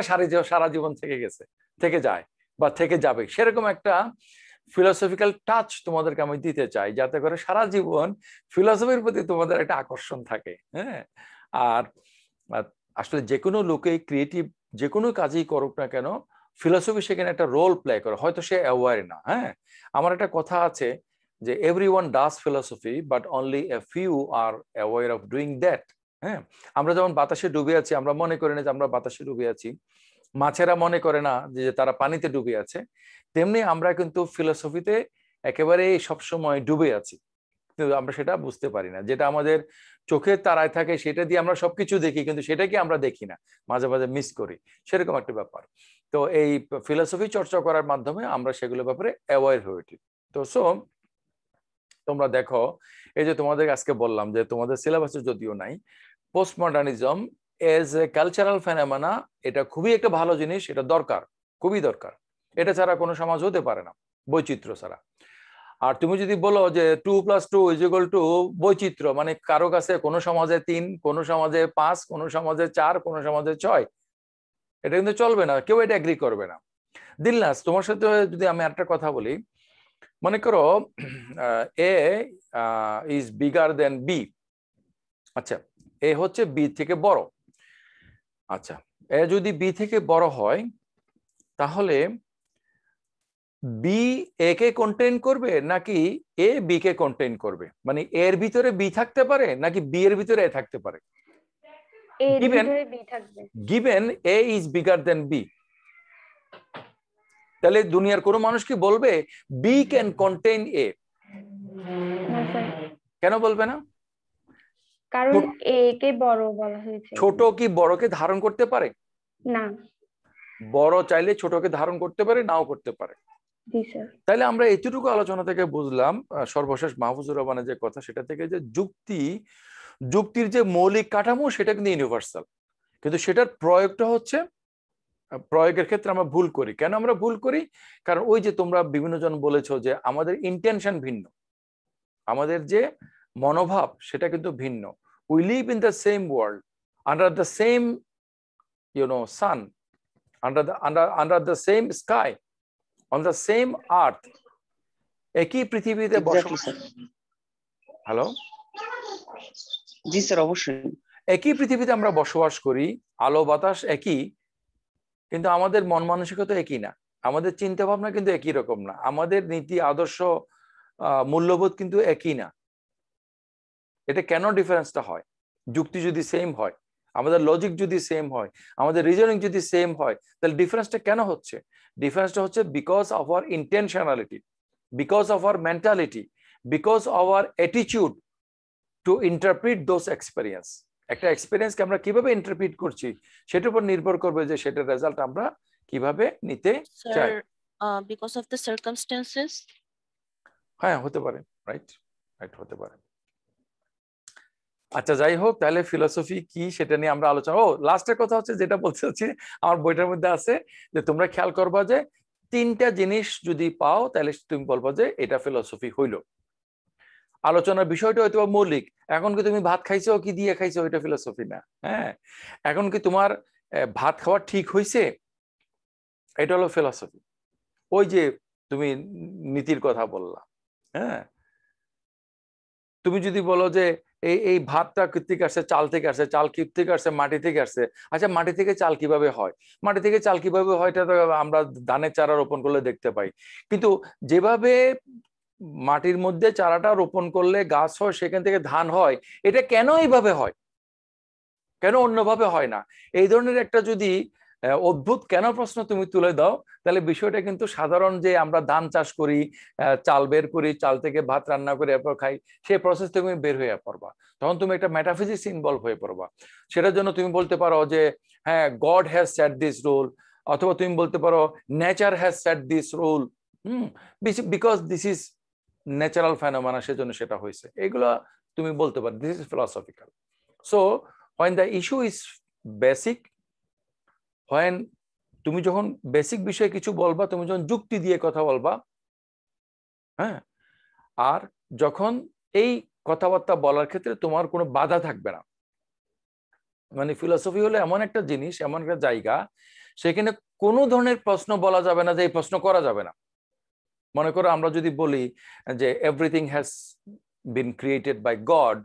[SPEAKER 1] সারা জীবন থেকে গেছে থেকে যায় বা থেকে যাবে সেরকম একটা ফিলসফিক্যাল টাচ তোমাদেরকে আমি দিতে চাই যাতে করে সারা জীবন ফিলসফির প্রতি তোমাদের একটা আকর্ষণ থাকে হ্যাঁ আর আসলে যে কোনো লোকে ক্রিয়েটিভ যে কোনো কাজেই করুক না কেন ফিলসফি সেখানে একটা রোল প্লে করে হয়তো সে অ্যাওয়ার না হ্যাঁ আমার একটা কথা আছে যে everyone does philosophy but only a few are aware of doing that হ্যাঁ আমরা যেমন বাতাসে ডুবে আছি আমরা মনে করি না যে আমরা বাতাসে ডুবে আছি মাছেরা মনে করে না যে তারা পানিতে ডুবে আছে তেমনি আমরা কিন্তু ফিলসফিতে একেবারে সবসময় ডুবে আছি কিন্তু আমরা সেটা বুঝতে পারি না যেটা আমাদের চোখের তারায় থাকে সেটা দিয়ে আমরা সবকিছু দেখি কিন্তু সেটাকে আমরা দেখি না মাঝে মাঝে মিস করি সেরকম একটা ব্যাপার তো এই ফিলোসফি চর্চা করার মাধ্যমে আমরা সেগুলো ব্যাপারে অ্যাওয়ার হয়ে উঠি তো সো তোমরা দেখো এই যে তোমাদের আজকে বললাম যে তোমাদের সিলেবাসে যদিও নাই postmodernism as a cultural phenomena এটা খুবই একটা ভালো জিনিস এটা দরকার খুবই দরকার এটা ছাড়া কোনো সমাজ হতে পারে না বৈচিত্র্য ছাড়া আর তুমি যদি বলো যে two plus two is equal to বৈচিত্র্য মানে কারো কাছে কোনো সমাজে তিন কোনো সমাজে পাঁচ কোনো সমাজে চার কোনো সমাজে ছয় এটা কিন্তু চলবে না কেউ এটা এগ্রি করবে না দিল্লাস তোমার সাথে যদি আমি একটা কথা বলি মনে করো A is bigger than B আচ্ছা এ হচ্ছে বি থেকে বড় আচ্ছা এ যদি বি থেকে বড় হয় তাহলে বি এ কে কন্টেন করবে নাকি এ বি কে কন্টেন করবে মানে এর ভিতরে বি থাকতে পারে নাকি বি এর ভিতরে এ থাকতে পারে given given A is bigger than B তাহলে দুনিয়ার কোনো মানুষ কি বলবে বি ক্যান কন্টেন এ কেন বলবে না
[SPEAKER 2] কারণ এ কে বড় বলা হয়েছে ছোট
[SPEAKER 1] কি বড়কে ধারণ করতে পারে না বড় চাইলে ছোটকে ধারণ করতে পারে নাও করতে পারে তাহলে আমরা এতটুকু আলোচনা থেকে বুঝলাম সর্বশেষ মাহফুজুর রহমানের যে কথা সেটা থেকে যে যুক্তি যুক্তির যে মৌলিক কাঠামো সেটা কিন্তু ইউনিভার্সাল কিন্তু সেটার প্রয়োগটা হচ্ছে প্রয়োগের ক্ষেত্রে আমরা ভুল করি কেন আমরা ভুল করি কারণ ওই যে তোমরা বিভিন্ন জন বলেছো যে আমাদের ইন্টেনশন ভিন্ন আমাদের যে মনোভাব সেটা কিন্তু ভিন্ন we live in the same world under the same you know sun under the under under the same sky on the same earth একই পৃথিবীতে বসবাস হ্যালো জি স্যার অবশ্যই একই পৃথিবীতে আমরা বসবাস করি আলো বাতাস একই কিন্তু আমাদের মন মানসিকতা একই না আমাদের চিন্তা ভাবনা কিন্তু একই রকম না আমাদের নীতি আদর্শ মূল্যবোধ কিন্তু একই না এটা কেন ডিফারেন্সটা হয় যুক্তি যদি সেম হয় আমাদের লজিক যদি সেম হয় আমাদের রিজনিং যদি সেম হয় তাহলে ডিফারেন্সটা কেন হচ্ছে ডিফারেন্সটা হচ্ছে because of our intentionality because of our mentality because of our অ্যাটিচিউড টু ইন্টারপ্রিট দোজ এক্সপিরিয়েন্স একটা এক্সপিরিয়েন্সকে আমরা কিভাবে ইন্টারপ্রিট করছি সেটার উপর নির্ভর করবে যে সেটার রেজাল্ট আমরা কিভাবে নিতে চাই
[SPEAKER 3] বিকজ অফ দ্য সার্কামস্ট্যান্সেস
[SPEAKER 1] হ্যাঁ হতে পারে রাইট রাইট হতে পারে আচ্ছা যাই হোক তাহলে ফিলসফি কি সেটা নিয়ে আমরা আলোচনা ও লাস্টের কথা হচ্ছে যেটা বলতে হচ্ছে আমার বইটার মধ্যে আছে যে তোমরা খেয়াল করবা যে তিনটা জিনিস যদি পাও তাহলে তুমি বলবো যে এটা ফিলসফি হইল আলোচনার বিষয়টা হয়তো মৌলিক এখন কি তুমি ভাত খাইছো কি দিয়ে খাইছো ওইটা ফিলসফি না হ্যাঁ এখন কি তোমার ভাত খাওয়া ঠিক হয়েছে এটা হলো ফিলসফি ওই যে তুমি নীতির কথা বললা হ্যাঁ তুমি যদি বলো যে এই এই ভাতটা থেকে আসছে চাল থেকে আসছে চাল কিপ থেকে আসছে মাটি থেকে আসছে আচ্ছা মাটি থেকে চাল কিভাবে হয় মাটি থেকে চাল কিভাবে হয় এটা তো আমরা ধানের চারা রোপণ করলে দেখতে পাই কিন্তু যেভাবে মাটির মধ্যে চারাটা রোপণ করলে গাছ হয় সেখান থেকে ধান হয় এটা কেন এইভাবে হয় কেন অন্যভাবে হয় না এই ধরনের একটা যদি অদ্ভুত কেন প্রশ্ন তুমি তুলে দাও তাহলে বিষয়টা কিন্তু সাধারণ যে আমরা ধান চাষ করি চাল বের করি চাল থেকে ভাত রান্না করে এরপর খাই সেই প্রসেস তুমি বের হয়ে পড়বা তখন তুমি একটা ম্যাটাফিজিক্স ইনভলভ হয়ে পড়বা সেটার জন্য তুমি বলতে পারো যে হ্যাঁ God has set this role অথবা তুমি বলতে পারো nature has set this role hmm because this is natural phenomena সেজন্য সেটা হয়েছে এগুলো তুমি বলতে পারো this is philosophical so when the issue is basic হয় তুমি যখন বেসিক বিষয়ে কিছু বলবা তুমি যখন যুক্তি দিয়ে কথা বলবা হ্যাঁ আর যখন এই কথাবার্তা বলার ক্ষেত্রে তোমার কোনো বাধা থাকবে না মানে ফিলসফি হলো এমন একটা জিনিস এমন একটা জায়গা সেখানে কোনো ধরনের প্রশ্ন বলা যাবে না যে এই প্রশ্ন করা যাবে না মনে করো আমরা যদি বলি যে everything has been created by God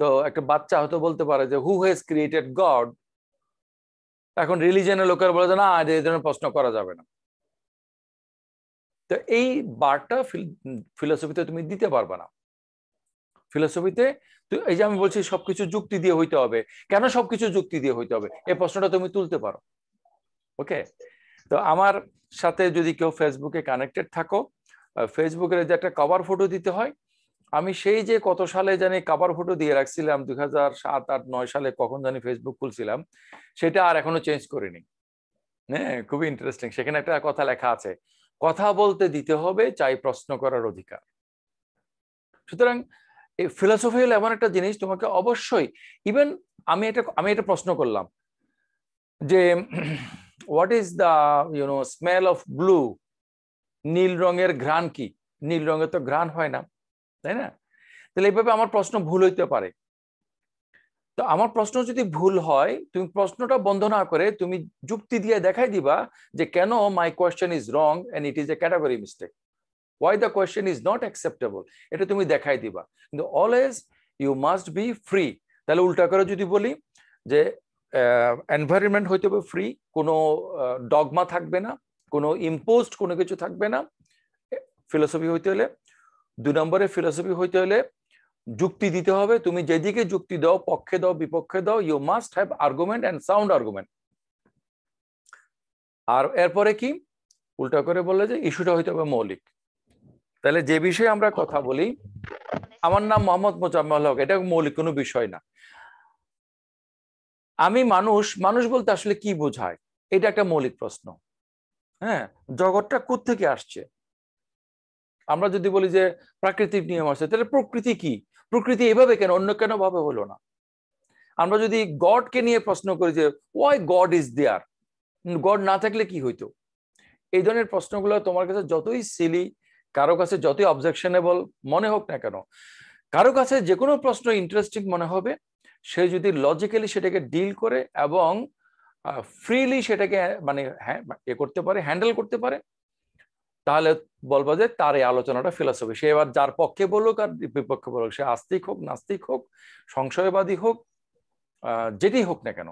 [SPEAKER 1] তো একটা বাচ্চা হয়তো বলতে পারে যে হু হ্যাজ ক্রিয়েটেড গড এখন রিলিজিয়ানের লোকের বলে যে না এই ধরনের প্রশ্ন করা যাবে না তো এই বারটা ফিলসফিতে তুমি দিতে পারবে না ফিলসফিতে এই যে আমি বলছি সবকিছু যুক্তি দিয়ে হইতে হবে কেন সবকিছু যুক্তি দিয়ে হইতে হবে এই প্রশ্নটা তুমি তুলতে পারো ওকে তো আমার সাথে যদি কেউ ফেসবুকে কানেক্টেড থাকো ফেসবুকের যে একটা কভার ফটো দিতে হয় আমি সেই যে কত সালে জানি কাবার ফটো দিয়ে রাখছিলাম দুই হাজার সাত আট নয় সালে কখন জানি ফেসবুক খুলছিলাম সেটা আর এখনো চেঞ্জ করিনি হ্যাঁ খুবই ইন্টারেস্টিং সেখানে একটা কথা লেখা আছে কথা বলতে দিতে হবে চাই প্রশ্ন করার অধিকার সুতরাং এই ফিলসফি হলো এমন একটা জিনিস তোমাকে অবশ্যই ইভেন আমি এটা আমি এটা প্রশ্ন করলাম যে what is the you know smell of blue নীল রঙের ঘ্রাণ কি নীল রঙের তো ঘ্রাণ হয় না তাই না তাহলে এইভাবে আমার প্রশ্ন ভুল হইতে পারে তো আমার প্রশ্ন যদি ভুল হয় তুমি প্রশ্নটা বন্ধ না করে তুমি যুক্তি দিয়ে দেখাই দিবা যে কেন my question is wrong and it is a category mistake why the question is not acceptable এটা তুমি দেখাই দিবা কিন্তু always you must be free তাহলে উল্টা করে যদি বলি যে এনভায়রনমেন্ট হইতে হবে ফ্রি কোনো ডগমা থাকবে না কোনো ইম্পোজড কোনো কিছু থাকবে না ফিলোসফি হইতে হলে দু নম্বরে ফিলসফি হইতে হলে যুক্তি দিতে হবে তুমি যেদিকে যুক্তি দাও পক্ষে দাও বিপক্ষে দাও you must have argument and sound argument আর এরপরে কি উল্টা করে বললে যে ইস্যুটা হইতে হবে মৌলিক তাহলে যে বিষয়ে আমরা কথা বলি আমার নাম মোহাম্মদ মোজাম্মেল হক এটা মৌলিক কোনো বিষয় না আমি মানুষ মানুষ বলতে আসলে কি বোঝায় এটা একটা মৌলিক প্রশ্ন হ্যাঁ জগৎটা থেকে আসছে আমরা যদি বলি যে প্রাকৃতিক নিয়ম আছে তাহলে প্রকৃতি কি প্রকৃতি এভাবে কেন অন্য কেন ভাবে হলো না আমরা যদি গডকে নিয়ে প্রশ্ন করি যে why God is there God না থাকলে কি হইতো এই ধরনের প্রশ্নগুলো তোমার কাছে যতই সিলি কারো কাছে যতই অবজেকশনেবল মনে হোক না কেন কারো কাছে যে কোনো প্রশ্ন ইন্টারেস্টিং মনে হবে সে যদি লজিক্যালি সেটাকে ডিল করে এবং ফ্রিলি সেটাকে মানে হ্যাঁ, এ করতে পারে হ্যান্ডেল করতে পারে তাহলে বলবো যে তার এই আলোচনাটা ফিলসফি সে এবার যার পক্ষে বলুক আর বিপক্ষে বলুক সে আস্তিক হোক নাস্তিক হোক সংশয়বাদী হোক যেটি হোক না কেন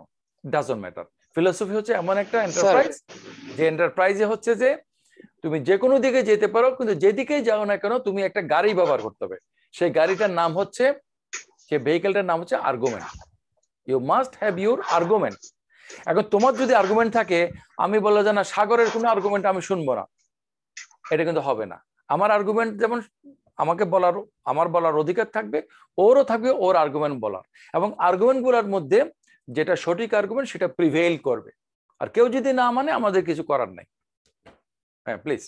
[SPEAKER 1] ডাজন্ট ম্যাটার ফিলসফি হচ্ছে এমন একটা এন্টারপ্রাইজ যে এন্টারপ্রাইজে হচ্ছে যে তুমি যে কোনো দিকে যেতে পারো কিন্তু যেদিকেই যাও না কেন তুমি একটা গাড়ি ব্যবহার করতে হবে সেই গাড়িটার নাম হচ্ছে সে ভেহিকেলটার নাম হচ্ছে argument you must have your argument এখন তোমার যদি আর্গুমেন্ট থাকে আমি বলো যে না সাগরের কোনো আর্গুমেন্ট আমি শুনবো না এটা কিন্তু হবে না আমার আর্গুমেন্ট যেমন আমাকে বলার আমার বলার অধিকার থাকবে ওরও থাকবে ওর আর্গুমেন্ট বলার এবং আর্গুমেন্টগুলোর মধ্যে যেটা সঠিক আর্গুমেন্ট সেটা প্রিভেইল করবে আর কেউ যদি না মানে আমাদের কিছু করার নাই হ্যাঁ প্লিজ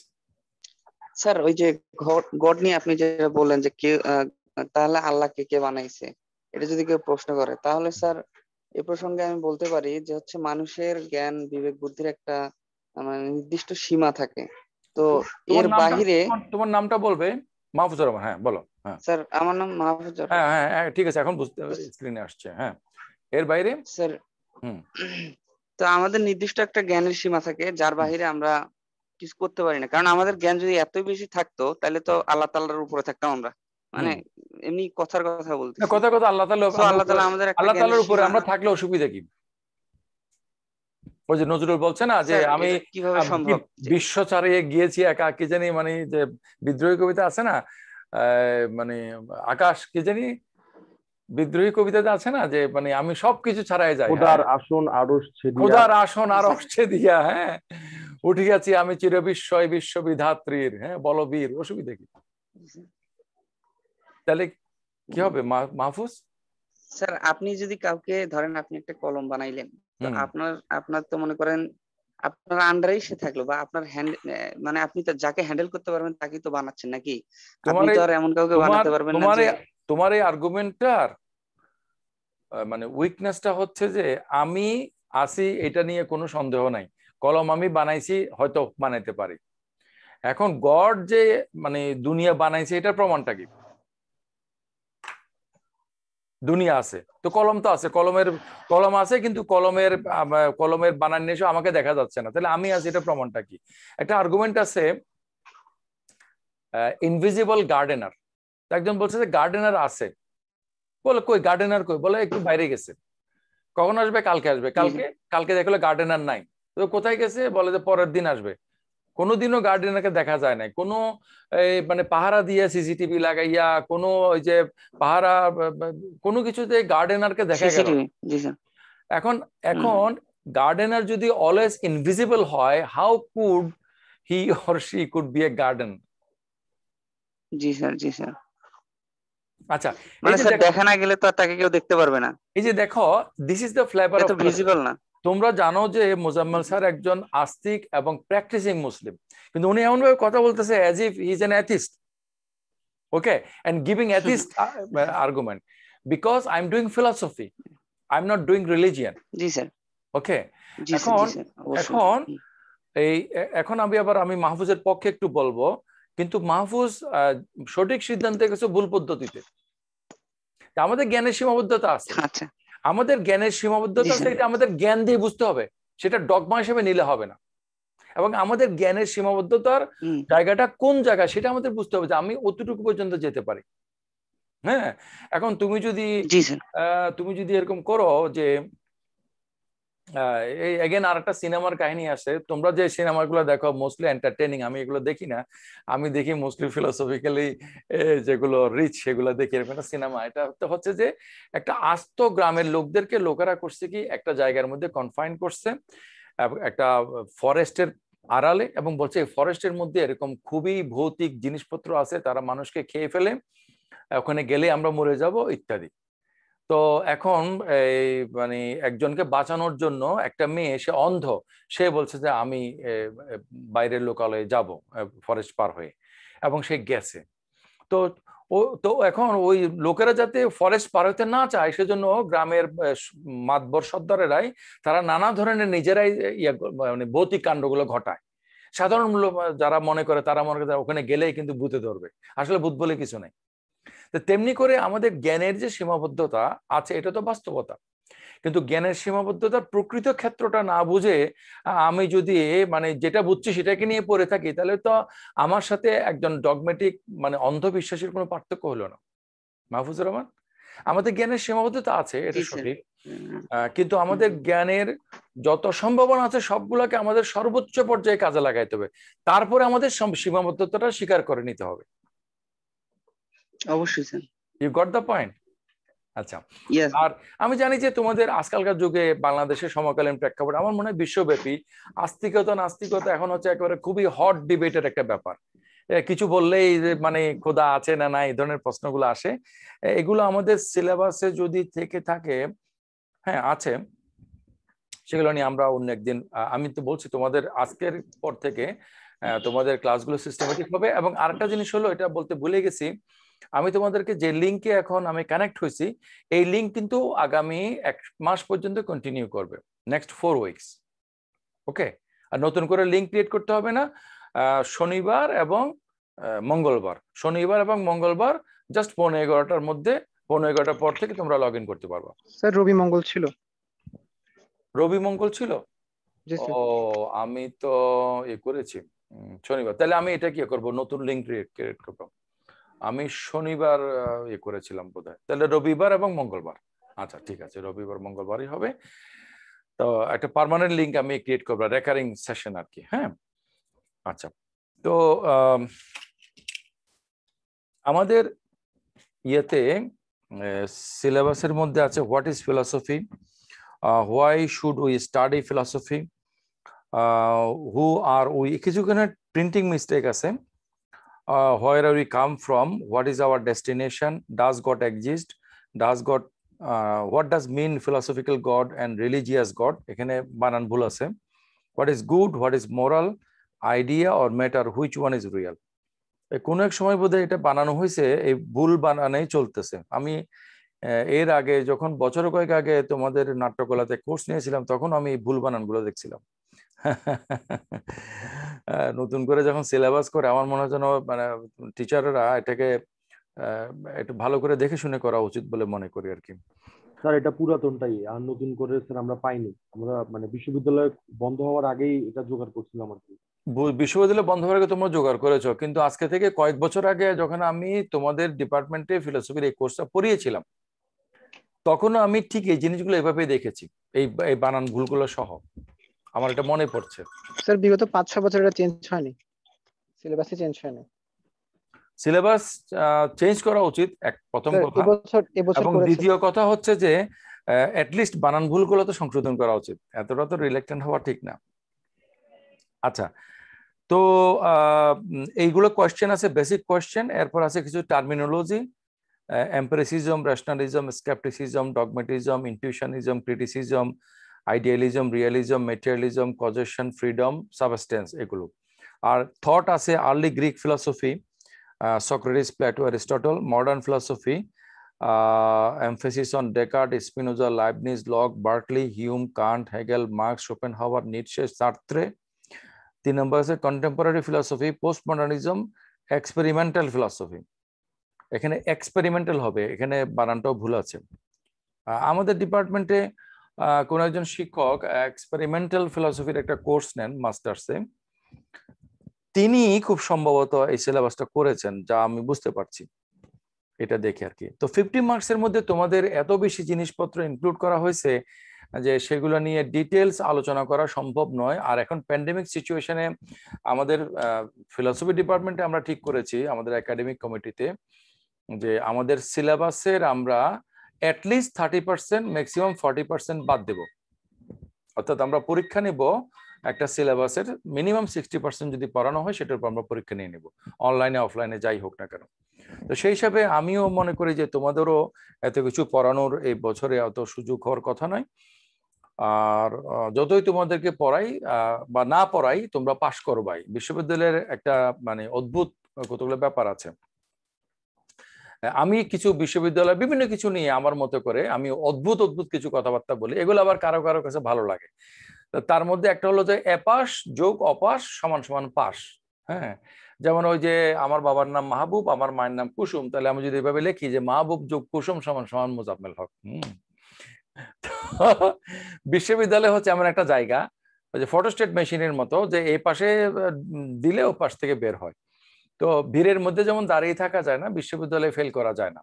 [SPEAKER 1] স্যার ওই যে গড নিয়ে আপনি
[SPEAKER 3] যেটা বললেন যে কে তাহলে আল্লাহকে কে বানাইছে এটা যদি কেউ প্রশ্ন করে তাহলে স্যার এ প্রসঙ্গে আমি বলতে পারি যে হচ্ছে মানুষের জ্ঞান বিবেক বুদ্ধির একটা মানে নির্দিষ্ট সীমা থাকে তো এর বাহিরে
[SPEAKER 1] তোমার নামটা বলবে মাহফুজুর রহমান হ্যাঁ বলো হ্যাঁ। স্যার আমার নাম মাহফুজুর হ্যাঁ, হ্যাঁ হ্যাঁ ঠিক আছে এখন বুঝতে স্ক্রিনে আসছে হ্যাঁ
[SPEAKER 3] এর বাইরে স্যার তো আমাদের নির্দিষ্ট একটা জ্ঞানের সীমা থাকে যার বাহিরে আমরা কিছু করতে পারি না কারণ আমাদের জ্ঞান যদি এতই বেশি থাকতো তাহলে তো আল্লাহ তাআলার উপরে
[SPEAKER 1] থাকতাম আমরা মানে
[SPEAKER 3] এমনি কথার কথা বলতে
[SPEAKER 1] কথা কথা আল্লাহ তাআলা আল্লাহ তাআলা আমাদের আল্লাহ তাআলার উপরে আমরা থাকলে অসুবিধা কি ওই যে নজরুল বলছে না যে আমি বিশ্ব ছাড়িয়ে গিয়েছি একা কি জানি মানে যে বিদ্রোহী কবিতা আছে না মানে আকাশ কি জানি বিদ্রোহী কবিতাতে আছে না যে মানে আমি সবকিছু ছাড়াই যাই খোদার হ্যাঁ। আসন আরো খোদার আসন আরো দিয়া হ্যাঁ উঠে গেছি আমি চিরবিস্ময় বিশ্ববিধাত্রীর হ্যাঁ বলবীর অসুবিধা কি তাহলে কি হবে মাহফুজ স্যার আপনি যদি
[SPEAKER 3] কাউকে ধরেন আপনি একটা কলম বানাইলেন তো আপনার আপনার তো মনে করেন আপনার আন্ডারেই সে থাকলো বা আপনার হ্যান্ড মানে আপনি তো যাকে হ্যান্ডেল করতে পারবেন তাকেই তো বানাচ্ছেন নাকি আপনি তো আর এমন কাউকে বানাতে পারবেন না
[SPEAKER 1] তোমার এই আর্গুমেন্টটার মানে উইকনেসটা হচ্ছে যে আমি আসি এটা নিয়ে কোনো সন্দেহ নাই কলম আমি বানাইছি হয়তো বানাইতে পারি এখন গড যে মানে দুনিয়া বানাইছে এটার প্রমাণটা কি দুনিয়া আছে তো কলম তো আছে কলমের কলম আছে কিন্তু কলমের কলমের বানান নিয়ে আমাকে দেখা যাচ্ছে না তাহলে আমি আছি এটা প্রমাণটা কি একটা আর্গুমেন্ট আছে ইনভিজিবল গার্ডেনার একজন বলছে যে গার্ডেনার আছে বলে কই গার্ডেনার কই বলে একটু বাইরে গেছে কখন আসবে কালকে আসবে কালকে কালকে দেখলে গার্ডেনার নাই তো কোথায় গেছে বলে যে পরের দিন আসবে কোনোদিনও গার্ডেনারকে দেখা যায় নাই কোনো মানে পাহারা দিয়ে সিসিটিভি লাগাইয়া কোনো ওই যে পাহারা কোনো কিছুতে গার্ডেনারকে দেখা গেল এখন এখন গার্ডেনার যদি অলওয়েজ ইনভিজিবল হয় how could he or she could be a garden জি স্যার জি স্যার আচ্ছা মানে স্যার দেখা না গেলে তো তাকে কেউ দেখতে পারবে না এই যে দেখো this is the flavour of visible না তোমরা জানো যে মোজাম্মেল স্যার একজন আস্তিক এবং প্র্যাকটিসিং মুসলিম কিন্তু উনি এমনভাবে কথা বলতেছে as if he is an atheist okay and giving atheist argument because I am doing philosophy I am not doing religion okay এখন এখন এই এখন আমি আবার আমি মাহফুজের পক্ষে একটু বলবো কিন্তু মাহফুজ সঠিক সিদ্ধান্তে গেছে ভুল পদ্ধতিতে আমাদের জ্ঞানের সীমাবদ্ধতা আছে আচ্ছা আমাদের জ্ঞানের সীমাবদ্ধতা সেটা আমাদের জ্ঞান দিয়ে বুঝতে হবে সেটা ডগমা হিসেবে নিলে হবে না এবং আমাদের জ্ঞানের সীমাবদ্ধতার জায়গাটা কোন জায়গা সেটা আমাদের বুঝতে হবে যে আমি অতটুকু পর্যন্ত যেতে পারি হ্যাঁ এখন তুমি যদি তুমি যদি এরকম করো যে এই এগেন আর একটা সিনেমার কাহিনী আছে তোমরা যে সিনেমাগুলো দেখো মোস্টলি এন্টারটেনিং আমি এগুলো দেখি না আমি দেখি মোস্টলি ফিলোসফিক্যালি যেগুলো রিচ সেগুলো দেখি এরকম একটা সিনেমা এটা হচ্ছে যে একটা আস্ত গ্রামের লোকদেরকে লোকেরা করছে কি একটা জায়গার মধ্যে কনফাইন করছে একটা ফরেস্টের আড়ালে এবং বলছে এই ফরেস্টের মধ্যে এরকম খুবই ভৌতিক জিনিসপত্র আছে তারা মানুষকে খেয়ে ফেলে ওখানে গেলে আমরা মরে যাব ইত্যাদি তো এখন এই মানে একজনকে বাঁচানোর জন্য একটা মেয়ে সে অন্ধ সে বলছে যে আমি বাইরের লোকালয়ে যাব ফরেস্ট পার হয়ে এবং সে গেছে তো ও তো এখন ওই লোকেরা যাতে ফরেস্ট পার হতে না চায় সেজন্য গ্রামের মাতবর সর্দারেরাই তারা নানা ধরনের নিজেরাই মানে ভৌতিক কাণ্ডগুলো ঘটায় সাধারণ যারা মনে করে তারা মনে করে ওখানে গেলেই কিন্তু ভূতে ধরবে আসলে ভূত বলে কিছু নেই তেমনি করে আমাদের জ্ঞানের যে সীমাবদ্ধতা আছে এটা তো বাস্তবতা কিন্তু জ্ঞানের সীমাবদ্ধতার প্রকৃত ক্ষেত্রটা না বুঝে আমি যদি মানে যেটা বুঝছি সেটাকে নিয়ে পড়ে থাকি তাহলে তো আমার সাথে একজন ডগমেটিক মানে অন্ধবিশ্বাসের কোনো পার্থক্য হলো না মাহফুজ রহমান আমাদের জ্ঞানের সীমাবদ্ধতা আছে এটা সঠিক কিন্তু আমাদের জ্ঞানের যত সম্ভাবনা আছে সবগুলোকে আমাদের সর্বোচ্চ পর্যায়ে কাজে লাগাইতে হবে তারপরে আমাদের সীমাবদ্ধতাটা স্বীকার করে নিতে হবে অবশ্যই sir you got the point আচ্ছা আর আমি জানি যে তোমাদের আজকালকার যুগে বাংলাদেশের সমকালীন প্রেক্ষাপট আমার মনে হয় বিশ্বব্যাপী আস্তিকতা নাস্তিকতা এখন হচ্ছে একেবারে খুবই হট ডিবেটের একটা ব্যাপার কিছু বললেই মানে খোদা আছে না না এই ধরনের প্রশ্নগুলো আসে এগুলো আমাদের সিলেবাসে যদি থেকে থাকে হ্যাঁ আছে সেগুলো নিয়ে আমরা অন্য একদিন আমি তো বলছি তোমাদের আজকের পর থেকে তোমাদের ক্লাসগুলো সিস্টেমেটিক হবে এবং আরেকটা জিনিস হলো এটা বলতে ভুলে গেছি আমি তোমাদেরকে যে লিঙ্কে এখন আমি কানেক্ট হয়েছি এই লিঙ্ক কিন্তু আগামী এক মাস পর্যন্ত কন্টিনিউ করবে নেক্সট ফোর উইকস ওকে আর নতুন করে লিঙ্ক ক্রিয়েট করতে হবে না শনিবার এবং মঙ্গলবার শনিবার এবং মঙ্গলবার জাস্ট পনেরো এগারোটার মধ্যে পনেরো এগারোটার পর থেকে তোমরা লগ ইন করতে পারবা
[SPEAKER 3] স্যার রবি মঙ্গল
[SPEAKER 1] ছিল রবি মঙ্গল ছিল ও আমি তো এ করেছি শনিবার তাহলে আমি এটা কি করব নতুন লিঙ্ক ক্রিয়েট করবো আমি শনিবার ইয়ে করেছিলাম বোধ হয় তাহলে রবিবার এবং মঙ্গলবার আচ্ছা ঠিক আছে রবিবার মঙ্গলবারই হবে তো একটা পারমানেন্ট লিঙ্ক আমি ক্রিয়েট করবো রেকারিং সেশন আর কি হ্যাঁ আচ্ছা তো আমাদের ইয়েতে সিলেবাসের মধ্যে আছে what is philosophy why should we study philosophy who are we কিছুখানে প্রিন্টিং মিস্টেক আছে uh, where we come from, what is our destination, does God exist, does God, uh, what does mean philosophical God and religious God, what is good, what is moral, idea or matter, which one is real. কোনো এক সময় বোধহয় এটা বানানো হয়েছে এই ভুল বানানেই চলতেছে আমি এর আগে যখন বছর কয়েক আগে তোমাদের নাট্যকলাতে কোর্স নিয়েছিলাম তখন আমি ভুল বানানগুলো দেখছিলাম নতুন করে যখন সিলেবাস করে আমার মনে হয় যেন মানে টিচাররা এটাকে একটু ভালো করে দেখে শুনে করা উচিত বলে মনে করি আর কি স্যার এটা পুরাতনটাই আর নতুন করে স্যার আমরা পাইনি আমরা মানে বিশ্ববিদ্যালয় বন্ধ হওয়ার আগেই এটা জোগাড় করছিলাম আর কি বিশ্ববিদ্যালয় বন্ধ হওয়ার আগে তোমরা জোগাড় করেছো কিন্তু আজকে থেকে কয়েক বছর আগে যখন আমি তোমাদের ডিপার্টমেন্টে ফিলোসফির এই কোর্সটা পড়িয়েছিলাম তখনও আমি ঠিক এই জিনিসগুলো এভাবেই দেখেছি এই বানান ভুলগুলো সহ আমার এটা মনে পড়ছে
[SPEAKER 3] স্যার বিগত পাঁচ ছ বছর এটা চেঞ্জ হয়নি সিলেবাসে চেঞ্জ হয়নি
[SPEAKER 1] সিলেবাস চেঞ্জ করা উচিত এক প্রথম কথা এবং দ্বিতীয় কথা হচ্ছে যে লিস্ট বানান ভুলগুলো তো সংশোধন করা উচিত এতটা তো রিলেক্টেন্ট হওয়া ঠিক না আচ্ছা তো এইগুলো কোয়েশ্চেন আছে বেসিক কোয়েশ্চেন এরপর আছে কিছু terminology empiricism rationalism scepticism dogmatism intuitionism criticism idealism realism materialism causation freedom substance এগুলো আর থট আছে early Greek philosophy Socrates Plato Aristotle modern philosophy emphasis on Descartes Spinoza Leibniz Locke Berkeley Hume Kant Hegel Marx Schopenhauer Nietzsche Sartre তিন নম্বর আছে contemporary philosophy postmodernism experimental philosophy এখানে experimental হবে এখানে বানানটাও ভুল আছে আমাদের ডিপার্টমেন্টে কোন একজন শিক্ষক এক্সপেরিমেন্টাল ফিলসফির একটা কোর্স নেন মাস্টার্সে তিনি খুব সম্ভবত এই সিলেবাসটা করেছেন যা আমি বুঝতে পারছি এটা দেখে আর কি তো ফিফটি মার্কসের মধ্যে তোমাদের এত বেশি জিনিসপত্র ইনক্লুড করা হয়েছে যে সেগুলো নিয়ে ডিটেলস আলোচনা করা সম্ভব নয় আর এখন প্যান্ডেমিক সিচুয়েশনে আমাদের ফিলসফি ডিপার্টমেন্টে আমরা ঠিক করেছি আমাদের একাডেমিক কমিটিতে যে আমাদের সিলেবাসের আমরা at least thirty percent maximum forty percent বাদ দেব অর্থাৎ আমরা পরীক্ষা নিব একটা সিলেবাসের মিনিমাম সিক্সটি পার্সেন্ট যদি পড়ানো হয় সেটার উপর আমরা পরীক্ষা নিয়ে নেব অনলাইনে অফলাইনে যাই হোক না কেন তো সেই হিসাবে আমিও মনে করি যে তোমাদেরও এত কিছু পড়ানোর এই বছরে অত সুযোগ হওয়ার কথা নয় আর যতই তোমাদেরকে পড়াই বা না পড়াই তোমরা পাশ করবাই বিশ্ববিদ্যালয়ের একটা মানে অদ্ভুত কতগুলো ব্যাপার আছে আমি কিছু বিশ্ববিদ্যালয় বিভিন্ন কিছু নিয়ে আমার মতো করে আমি অদ্ভুত অদ্ভুত কিছু কথাবার্তা বলি এগুলো আবার কারো কারো কাছে ভালো লাগে তার মধ্যে একটা হলো যে অ্যাপাস যোগ অপাস সমান সমান পাস হ্যাঁ যেমন ওই যে আমার বাবার নাম মাহবুব আমার মায়ের নাম কুসুম তাহলে আমি যদি এভাবে লিখি যে মাহবুব যোগ কুসুম সমান সমান মোজাম্মেল হক বিশ্ববিদ্যালয় হচ্ছে এমন একটা জায়গা যে ফটোস্টেট মেশিনের মতো যে এই পাশে দিলে ও পাশ থেকে বের হয় তো ভিড়ের মধ্যে যেমন দাঁড়িয়ে থাকা যায় না বিশ্ববিদ্যালয়ে ফেল করা যায় না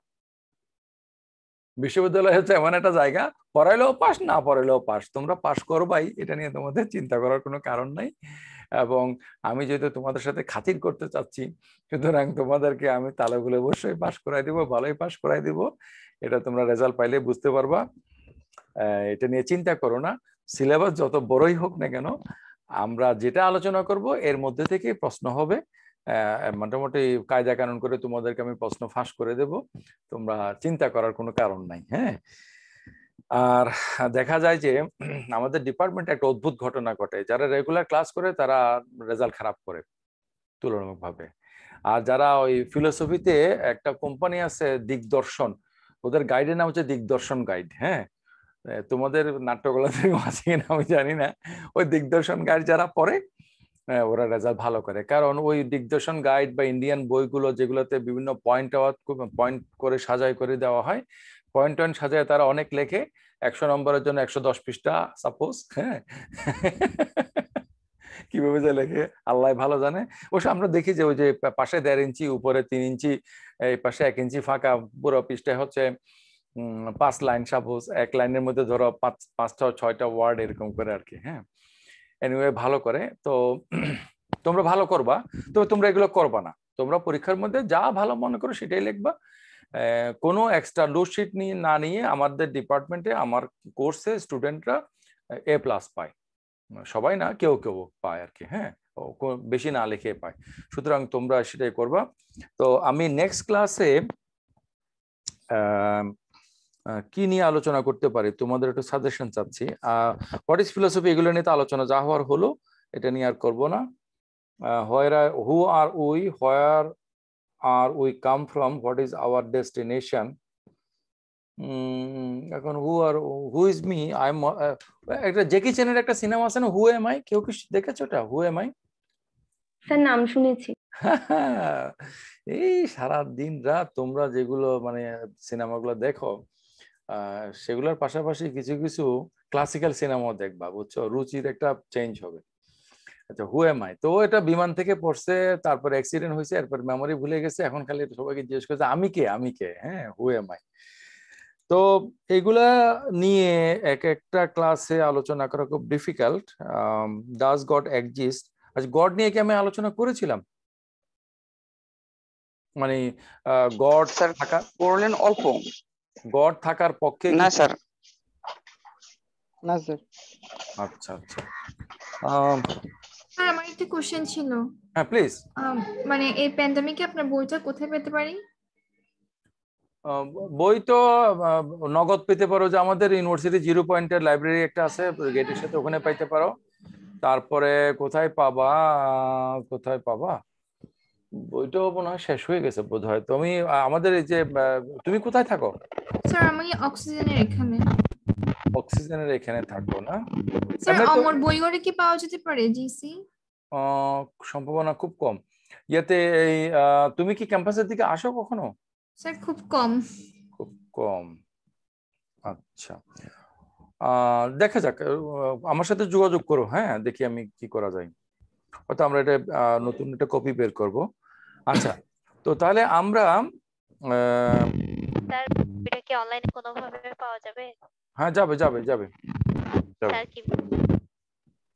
[SPEAKER 1] বিশ্ববিদ্যালয় হচ্ছে এমন একটা জায়গা পড়াইলেও পাস না পড়াইলেও পাস তোমরা পাস করবাই এটা নিয়ে তোমাদের চিন্তা করার কোনো কারণ নাই এবং আমি যেহেতু তোমাদের সাথে খাতির করতে চাচ্ছি সুতরাং তোমাদেরকে আমি তালাগুলো অবশ্যই পাস করাই দিব ভালোই পাস করাই দিব এটা তোমরা রেজাল্ট পাইলে বুঝতে পারবা এটা নিয়ে চিন্তা করো না সিলেবাস যত বড়ই হোক না কেন আমরা যেটা আলোচনা করব এর মধ্যে থেকে প্রশ্ন হবে মোটামুটি কায়দা কানুন করে তোমাদেরকে আমি প্রশ্ন ফাঁস করে দেব তোমরা চিন্তা করার কোনো কারণ নাই হ্যাঁ আর দেখা যায় যে আমাদের ডিপার্টমেন্ট একটা অদ্ভুত ঘটনা ঘটে যারা রেগুলার ক্লাস করে তারা রেজাল্ট খারাপ করে তুলনামূলকভাবে আর যারা ওই ফিলোসফিতে একটা কোম্পানি আছে দিগদর্শন ওদের গাইডের নাম হচ্ছে দিগদর্শন গাইড হ্যাঁ তোমাদের নাট্যকলাতে আছে কিনা আমি জানি না ওই দিগদর্শন গাইড যারা পড়ে হ্যাঁ, ওরা রেজাল্ট ভালো করে কারণ ওই ডিগ্রেশন গাইড বা ইন্ডিয়ান বইগুলো যেগুলোতে বিভিন্ন পয়েন্ট পয়েন্ট করে সাজাই করে দেওয়া হয় পয়েন্ট টয়েন্ট সাজায় তারা অনেক লেখে একশো নম্বরের জন্য একশো দশ পৃষ্ঠা সাপোজ হ্যাঁ কিভাবে যে লেখে আল্লাহ ভালো জানে অবশ্য আমরা দেখি যে ওই যে পাশে দেড় ইঞ্চি উপরে তিন ইঞ্চি এই পাশে এক ইঞ্চি ফাঁকা পুরো পৃষ্ঠায় হচ্ছে পাঁচ লাইন সাপোজ এক লাইনের মধ্যে ধরো পাঁচ পাঁচটা ছয়টা ওয়ার্ড এরকম করে আর কি হ্যাঁ এনিওয়ে ভালো করে তো তোমরা ভালো করবা তবে তোমরা এগুলো করবা না তোমরা পরীক্ষার মধ্যে যা ভালো মনে করো সেটাই লিখবা কোনো এক্সট্রা লুডশিট নিয়ে না নিয়ে আমাদের ডিপার্টমেন্টে আমার কোর্সে স্টুডেন্টরা এ প্লাস পায় সবাই না কেউ কেউ পায় আর কি হ্যাঁ বেশি না লিখে পায় সুতরাং তোমরা সেটাই করবা তো আমি নেক্সট ক্লাসে কি নিয়ে আলোচনা করতে পারি তোমাদের একটু সাজেশন চাচ্ছি হোয়াট ইজ ফিলোসফি এগুলো নিয়ে তো আলোচনা যা হওয়ার হলো এটা নিয়ে আর করব না where who are we where are we come from what is our destination এখন who are who is me I am একটা জেকি চেনের একটা সিনেমা আছে না হু এম আই কেউ কি দেখেছো ওটা হু এম আই স্যার
[SPEAKER 2] নাম শুনেছি
[SPEAKER 1] এই সারা দিন রাত তোমরা যেগুলো মানে সিনেমাগুলো দেখো সেগুলোর পাশাপাশি কিছু কিছু ক্লাসিক্যাল সিনেমাও দেখবা বুঝছো রুচির একটা চেঞ্জ হবে আচ্ছা হু এম আই তো এটা বিমান থেকে পড়ছে তারপর অ্যাক্সিডেন্ট হয়েছে এরপর মেমোরি ভুলে গেছে এখন খালি সবাইকে জিজ্ঞেস করছে আমি কে আমি কে হ্যাঁ হু এম আই তো এগুলা নিয়ে এক একটা ক্লাসে আলোচনা করা খুব ডিফিকাল্ট ডাজ গড এক্সিস্ট আচ্ছা গড নিয়ে কি আমি আলোচনা করেছিলাম মানে গড স্যার পড়লেন অল্প গড থাকার পক্ষে না স্যার
[SPEAKER 3] না স্যার আচ্ছা আচ্ছা
[SPEAKER 2] স্যার আমার একটা কোশ্চেন ছিল হ্যাঁ প্লিজ মানে এই প্যান্ডেমিকে আপনার বইটা কোথায় পেতে পারি
[SPEAKER 1] বই তো নগদ পেতে পারো যে আমাদের ইউনিভার্সিটি জিরো পয়েন্টের লাইব্রেরি একটা আছে গেটের সাথে ওখানে পাইতে পারো তারপরে কোথায় পাবা কোথায় পাবা বইটা মনে হয় শেষ হয়ে গেছে বোধ হয় তুমি আমাদের এই যে তুমি কোথায় থাকো
[SPEAKER 2] স্যার আমি অক্সিজেনের এখানে
[SPEAKER 1] অক্সিজেনের এখানে থাকবো না স্যার বই
[SPEAKER 2] বইঘরে কি পাওয়া যেতে পারে জিসি
[SPEAKER 1] সম্ভাবনা খুব কম ইয়াতে এই তুমি কি ক্যাম্পাসের দিকে আসো কখনো
[SPEAKER 2] স্যার খুব কম
[SPEAKER 1] খুব কম আচ্ছা দেখা যাক আমার সাথে যোগাযোগ করো হ্যাঁ দেখি আমি কি করা যায় হয়তো আমরা এটা নতুন একটা কপি বের করবো আচ্ছা তো তাহলে আমরা
[SPEAKER 2] স্যার এটা কি অনলাইনে কোনোভাবে পাওয়া যাবে
[SPEAKER 1] হ্যাঁ যাবে যাবে যাবে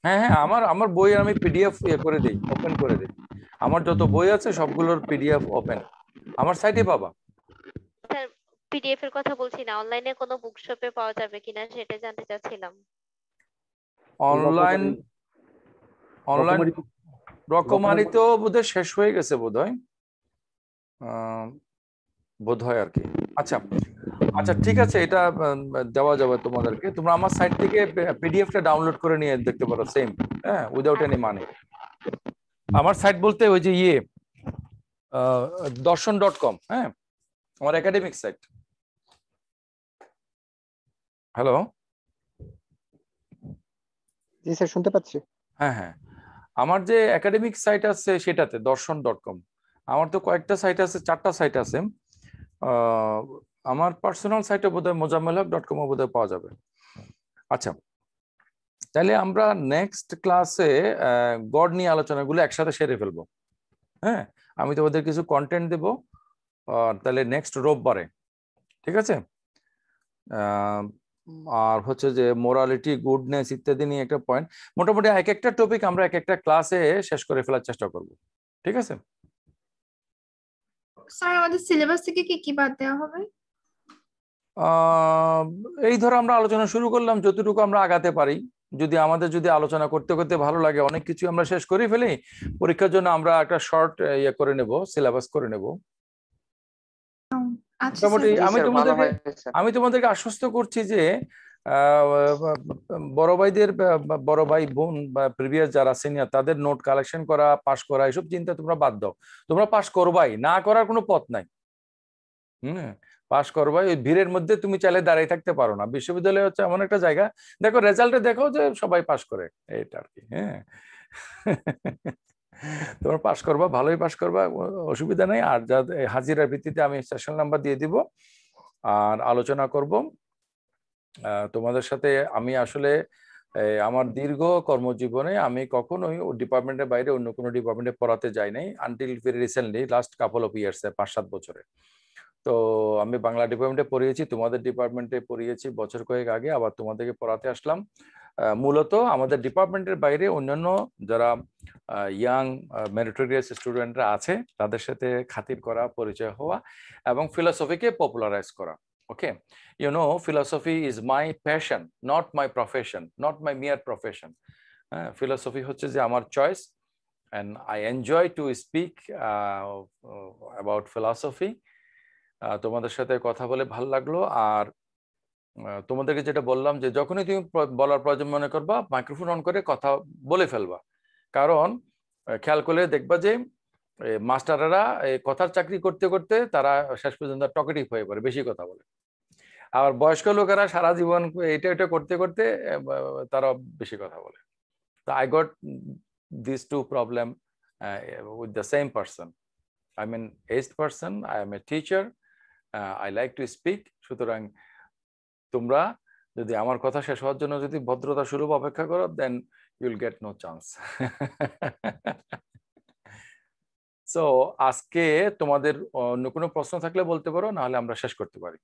[SPEAKER 1] হ্যাঁ হ্যাঁ আমার আমার বই আমি পিডিএফ ইয়ে করে দিই ওপেন করে দিই আমার যত বই আছে সবগুলোর পিডিএফ ওপেন আমার সাইটে পাবা
[SPEAKER 2] স্যার পিডিএফ এর কথা বলছি না অনলাইনে কোনো বুক শপে পাওয়া যাবে কিনা সেটা জানতে চাচ্ছিলাম
[SPEAKER 1] অনলাইন অনলাইন রকমারি তো বোধহয় শেষ হয়ে গেছে বোধহয় বোধ হয় আর কি আচ্ছা আচ্ছা ঠিক আছে এটা দেওয়া যাবে তোমাদেরকে তোমরা আমার সাইট থেকে পিডিএফটা ডাউনলোড করে নিয়ে দেখতে পারো সেম হ্যাঁ উইদাউট এনি মানে আমার সাইট বলতে ওই যে ইয়ে দর্শন ডট কম হ্যাঁ আমার একাডেমিক সাইট হ্যালো
[SPEAKER 3] জি স্যার শুনতে পাচ্ছি
[SPEAKER 1] হ্যাঁ হ্যাঁ আমার যে একাডেমিক সাইট আছে সেটাতে দর্শন ডট কম আমার তো কয়েকটা সাইট আছে চারটা সাইট আছে আমার পার্সোনাল সাইটে বোধ হয় মোজাম্মেল হক ডট কমও বোধ পাওয়া যাবে আচ্ছা তাহলে আমরা নেক্সট ক্লাসে গড নিয়ে আলোচনাগুলো একসাথে সেরে ফেলবো হ্যাঁ আমি তো ওদের কিছু কন্টেন্ট দেবো তাহলে নেক্সট রোববারে ঠিক আছে আর হচ্ছে যে মোরালিটি গুডনেস ইত্যাদি নিয়ে একটা পয়েন্ট মোটামুটি এক একটা টপিক আমরা এক একটা ক্লাসে শেষ করে ফেলার চেষ্টা করব ঠিক আছে
[SPEAKER 2] স্যার আমাদের সিলেবাস থেকে কি কি বাদ দেওয়া হবে
[SPEAKER 1] এই ধরো আমরা আলোচনা শুরু করলাম যতটুকু আমরা আগাতে পারি যদি আমাদের যদি আলোচনা করতে করতে ভালো লাগে অনেক কিছু আমরা শেষ করে ফেলি পরীক্ষার জন্য আমরা একটা শর্ট ইয়ে করে নেব সিলেবাস করে নেব
[SPEAKER 2] আচ্ছা, আমি তোমাদেরকে
[SPEAKER 1] আমি তোমাদেরকে আশ্বস্ত করছি যে বড় ভাইদের বড় ভাই বোন বা প্রিভিয়াস যারা সিনিয়র তাদের নোট কালেকশন করা পাশ করা এসব চিন্তা তোমরা বাদ দাও তোমরা পাশ করবাই না করার কোনো পথ নাই হম পাশ করবাই ওই ভিড়ের মধ্যে তুমি চাইলে দাঁড়িয়ে থাকতে পারো না বিশ্ববিদ্যালয় হচ্ছে এমন একটা জায়গা দেখো রেজাল্টে দেখো যে সবাই পাশ করে এটা আর কি হ্যাঁ তোমার পাশ করবা ভালোই পাশ করবা অসুবিধা নেই আর যা হাজিরার ভিত্তিতে আমি সেশন নাম্বার দিয়ে দিব আর আলোচনা করব তোমাদের সাথে আমি আসলে আমার দীর্ঘ কর্মজীবনে আমি কখনোই ডিপার্টমেন্টের বাইরে অন্য কোনো ডিপার্টমেন্টে পড়াতে যাই নাই until very recently last couple of years পাঁচ সাত বছরে তো আমি বাংলা ডিপার্টমেন্টে পড়িয়েছি তোমাদের ডিপার্টমেন্টে পড়িয়েছি বছর কয়েক আগে আবার তোমাদেরকে পড়াতে আসলাম মূলত আমাদের ডিপার্টমেন্টের বাইরে অন্যান্য যারা ইয়াং মেরিটোরিয়াস স্টুডেন্টরা আছে তাদের সাথে খাতির করা পরিচয় হওয়া এবং ফিলসফিকে পপুলারাইজ করা okay you know philosophy is my passion not my profession not my mere profession হ্যাঁ ফিলসফি হচ্ছে যে আমার choice and I enjoy to speak about philosophy তোমাদের সাথে কথা বলে ভাল লাগলো আর তোমাদেরকে যেটা বললাম যে যখনই তুমি বলার প্রয়োজন মনে করবা মাইক্রোফোন অন করে কথা বলে ফেলবা কারণ খেয়াল করলে দেখবা যে মাস্টাররা কথার চাকরি করতে করতে তারা শেষ পর্যন্ত টকেটিভ হয়ে পড়ে বেশি কথা বলে আর বয়স্ক লোকেরা সারা জীবন এটা এটা করতে করতে তারা বেশি কথা বলে তো I got this two problem with the same person I mean as person I am a teacher I like to speak সুতরাং তোমরা যদি আমার কথা শেষ হওয়ার জন্য যদি ভদ্রতা স্বরূপ অপেক্ষা করো then you'll get no chance so আজকে তোমাদের অন্য কোনো প্রশ্ন থাকলে বলতে পারো নাহলে আমরা শেষ করতে পারি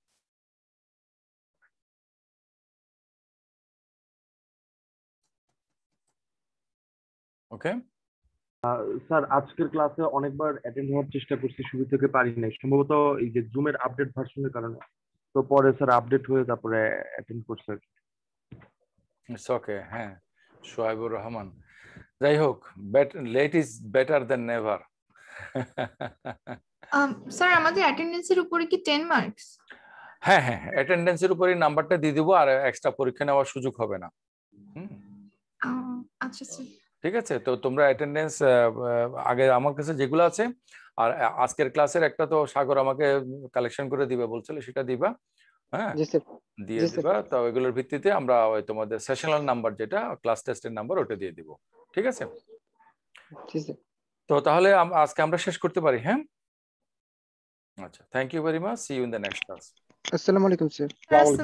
[SPEAKER 1] ওকে স্যার আজকের ক্লাসে অনেকবার অ্যাটেন্ড হওয়ার চেষ্টা করছি শুরু থেকে পারি নাই সম্ভবত এই যে জুমের আপডেট ভার্সনের কারণে তো পরে স্যার আপডেট হয়ে তারপরে অ্যাটেন্ড করছে ইটস ওকে হ্যাঁ সোহাইবুর রহমান যাই হোক late is better than never
[SPEAKER 2] sir আমাদের অ্যাটেন্ডেন্সের উপরে কি 10 মার্কস
[SPEAKER 1] হ্যাঁ হ্যাঁ অ্যাটেন্ডেন্সের উপরে নাম্বারটা দিয়ে দেবো আর এক্সট্রা পরীক্ষা নেওয়ার সুযোগ হবে না
[SPEAKER 2] oh, আচ্ছা স্যার
[SPEAKER 1] ঠিক আছে তো তোমরা অ্যাটেন্ডেন্স আগে আমার কাছে যেগুলো আছে আর আজকের ক্লাসের একটা তো সাগর আমাকে কালেকশন করে দিবে বলছিল সেটা দিবা হ্যাঁ দিয়ে দিবা তো ওইগুলোর ভিত্তিতে আমরা ওই তোমাদের সেশনাল নাম্বার যেটা ক্লাস টেস্টের নাম্বার ওটা দিয়ে দিব ঠিক আছে তো তাহলে আজকে আমরা শেষ করতে পারি হ্যাঁ আচ্ছা thank you very much see you in the next class
[SPEAKER 3] আসসালামু আলাইকুম স্যার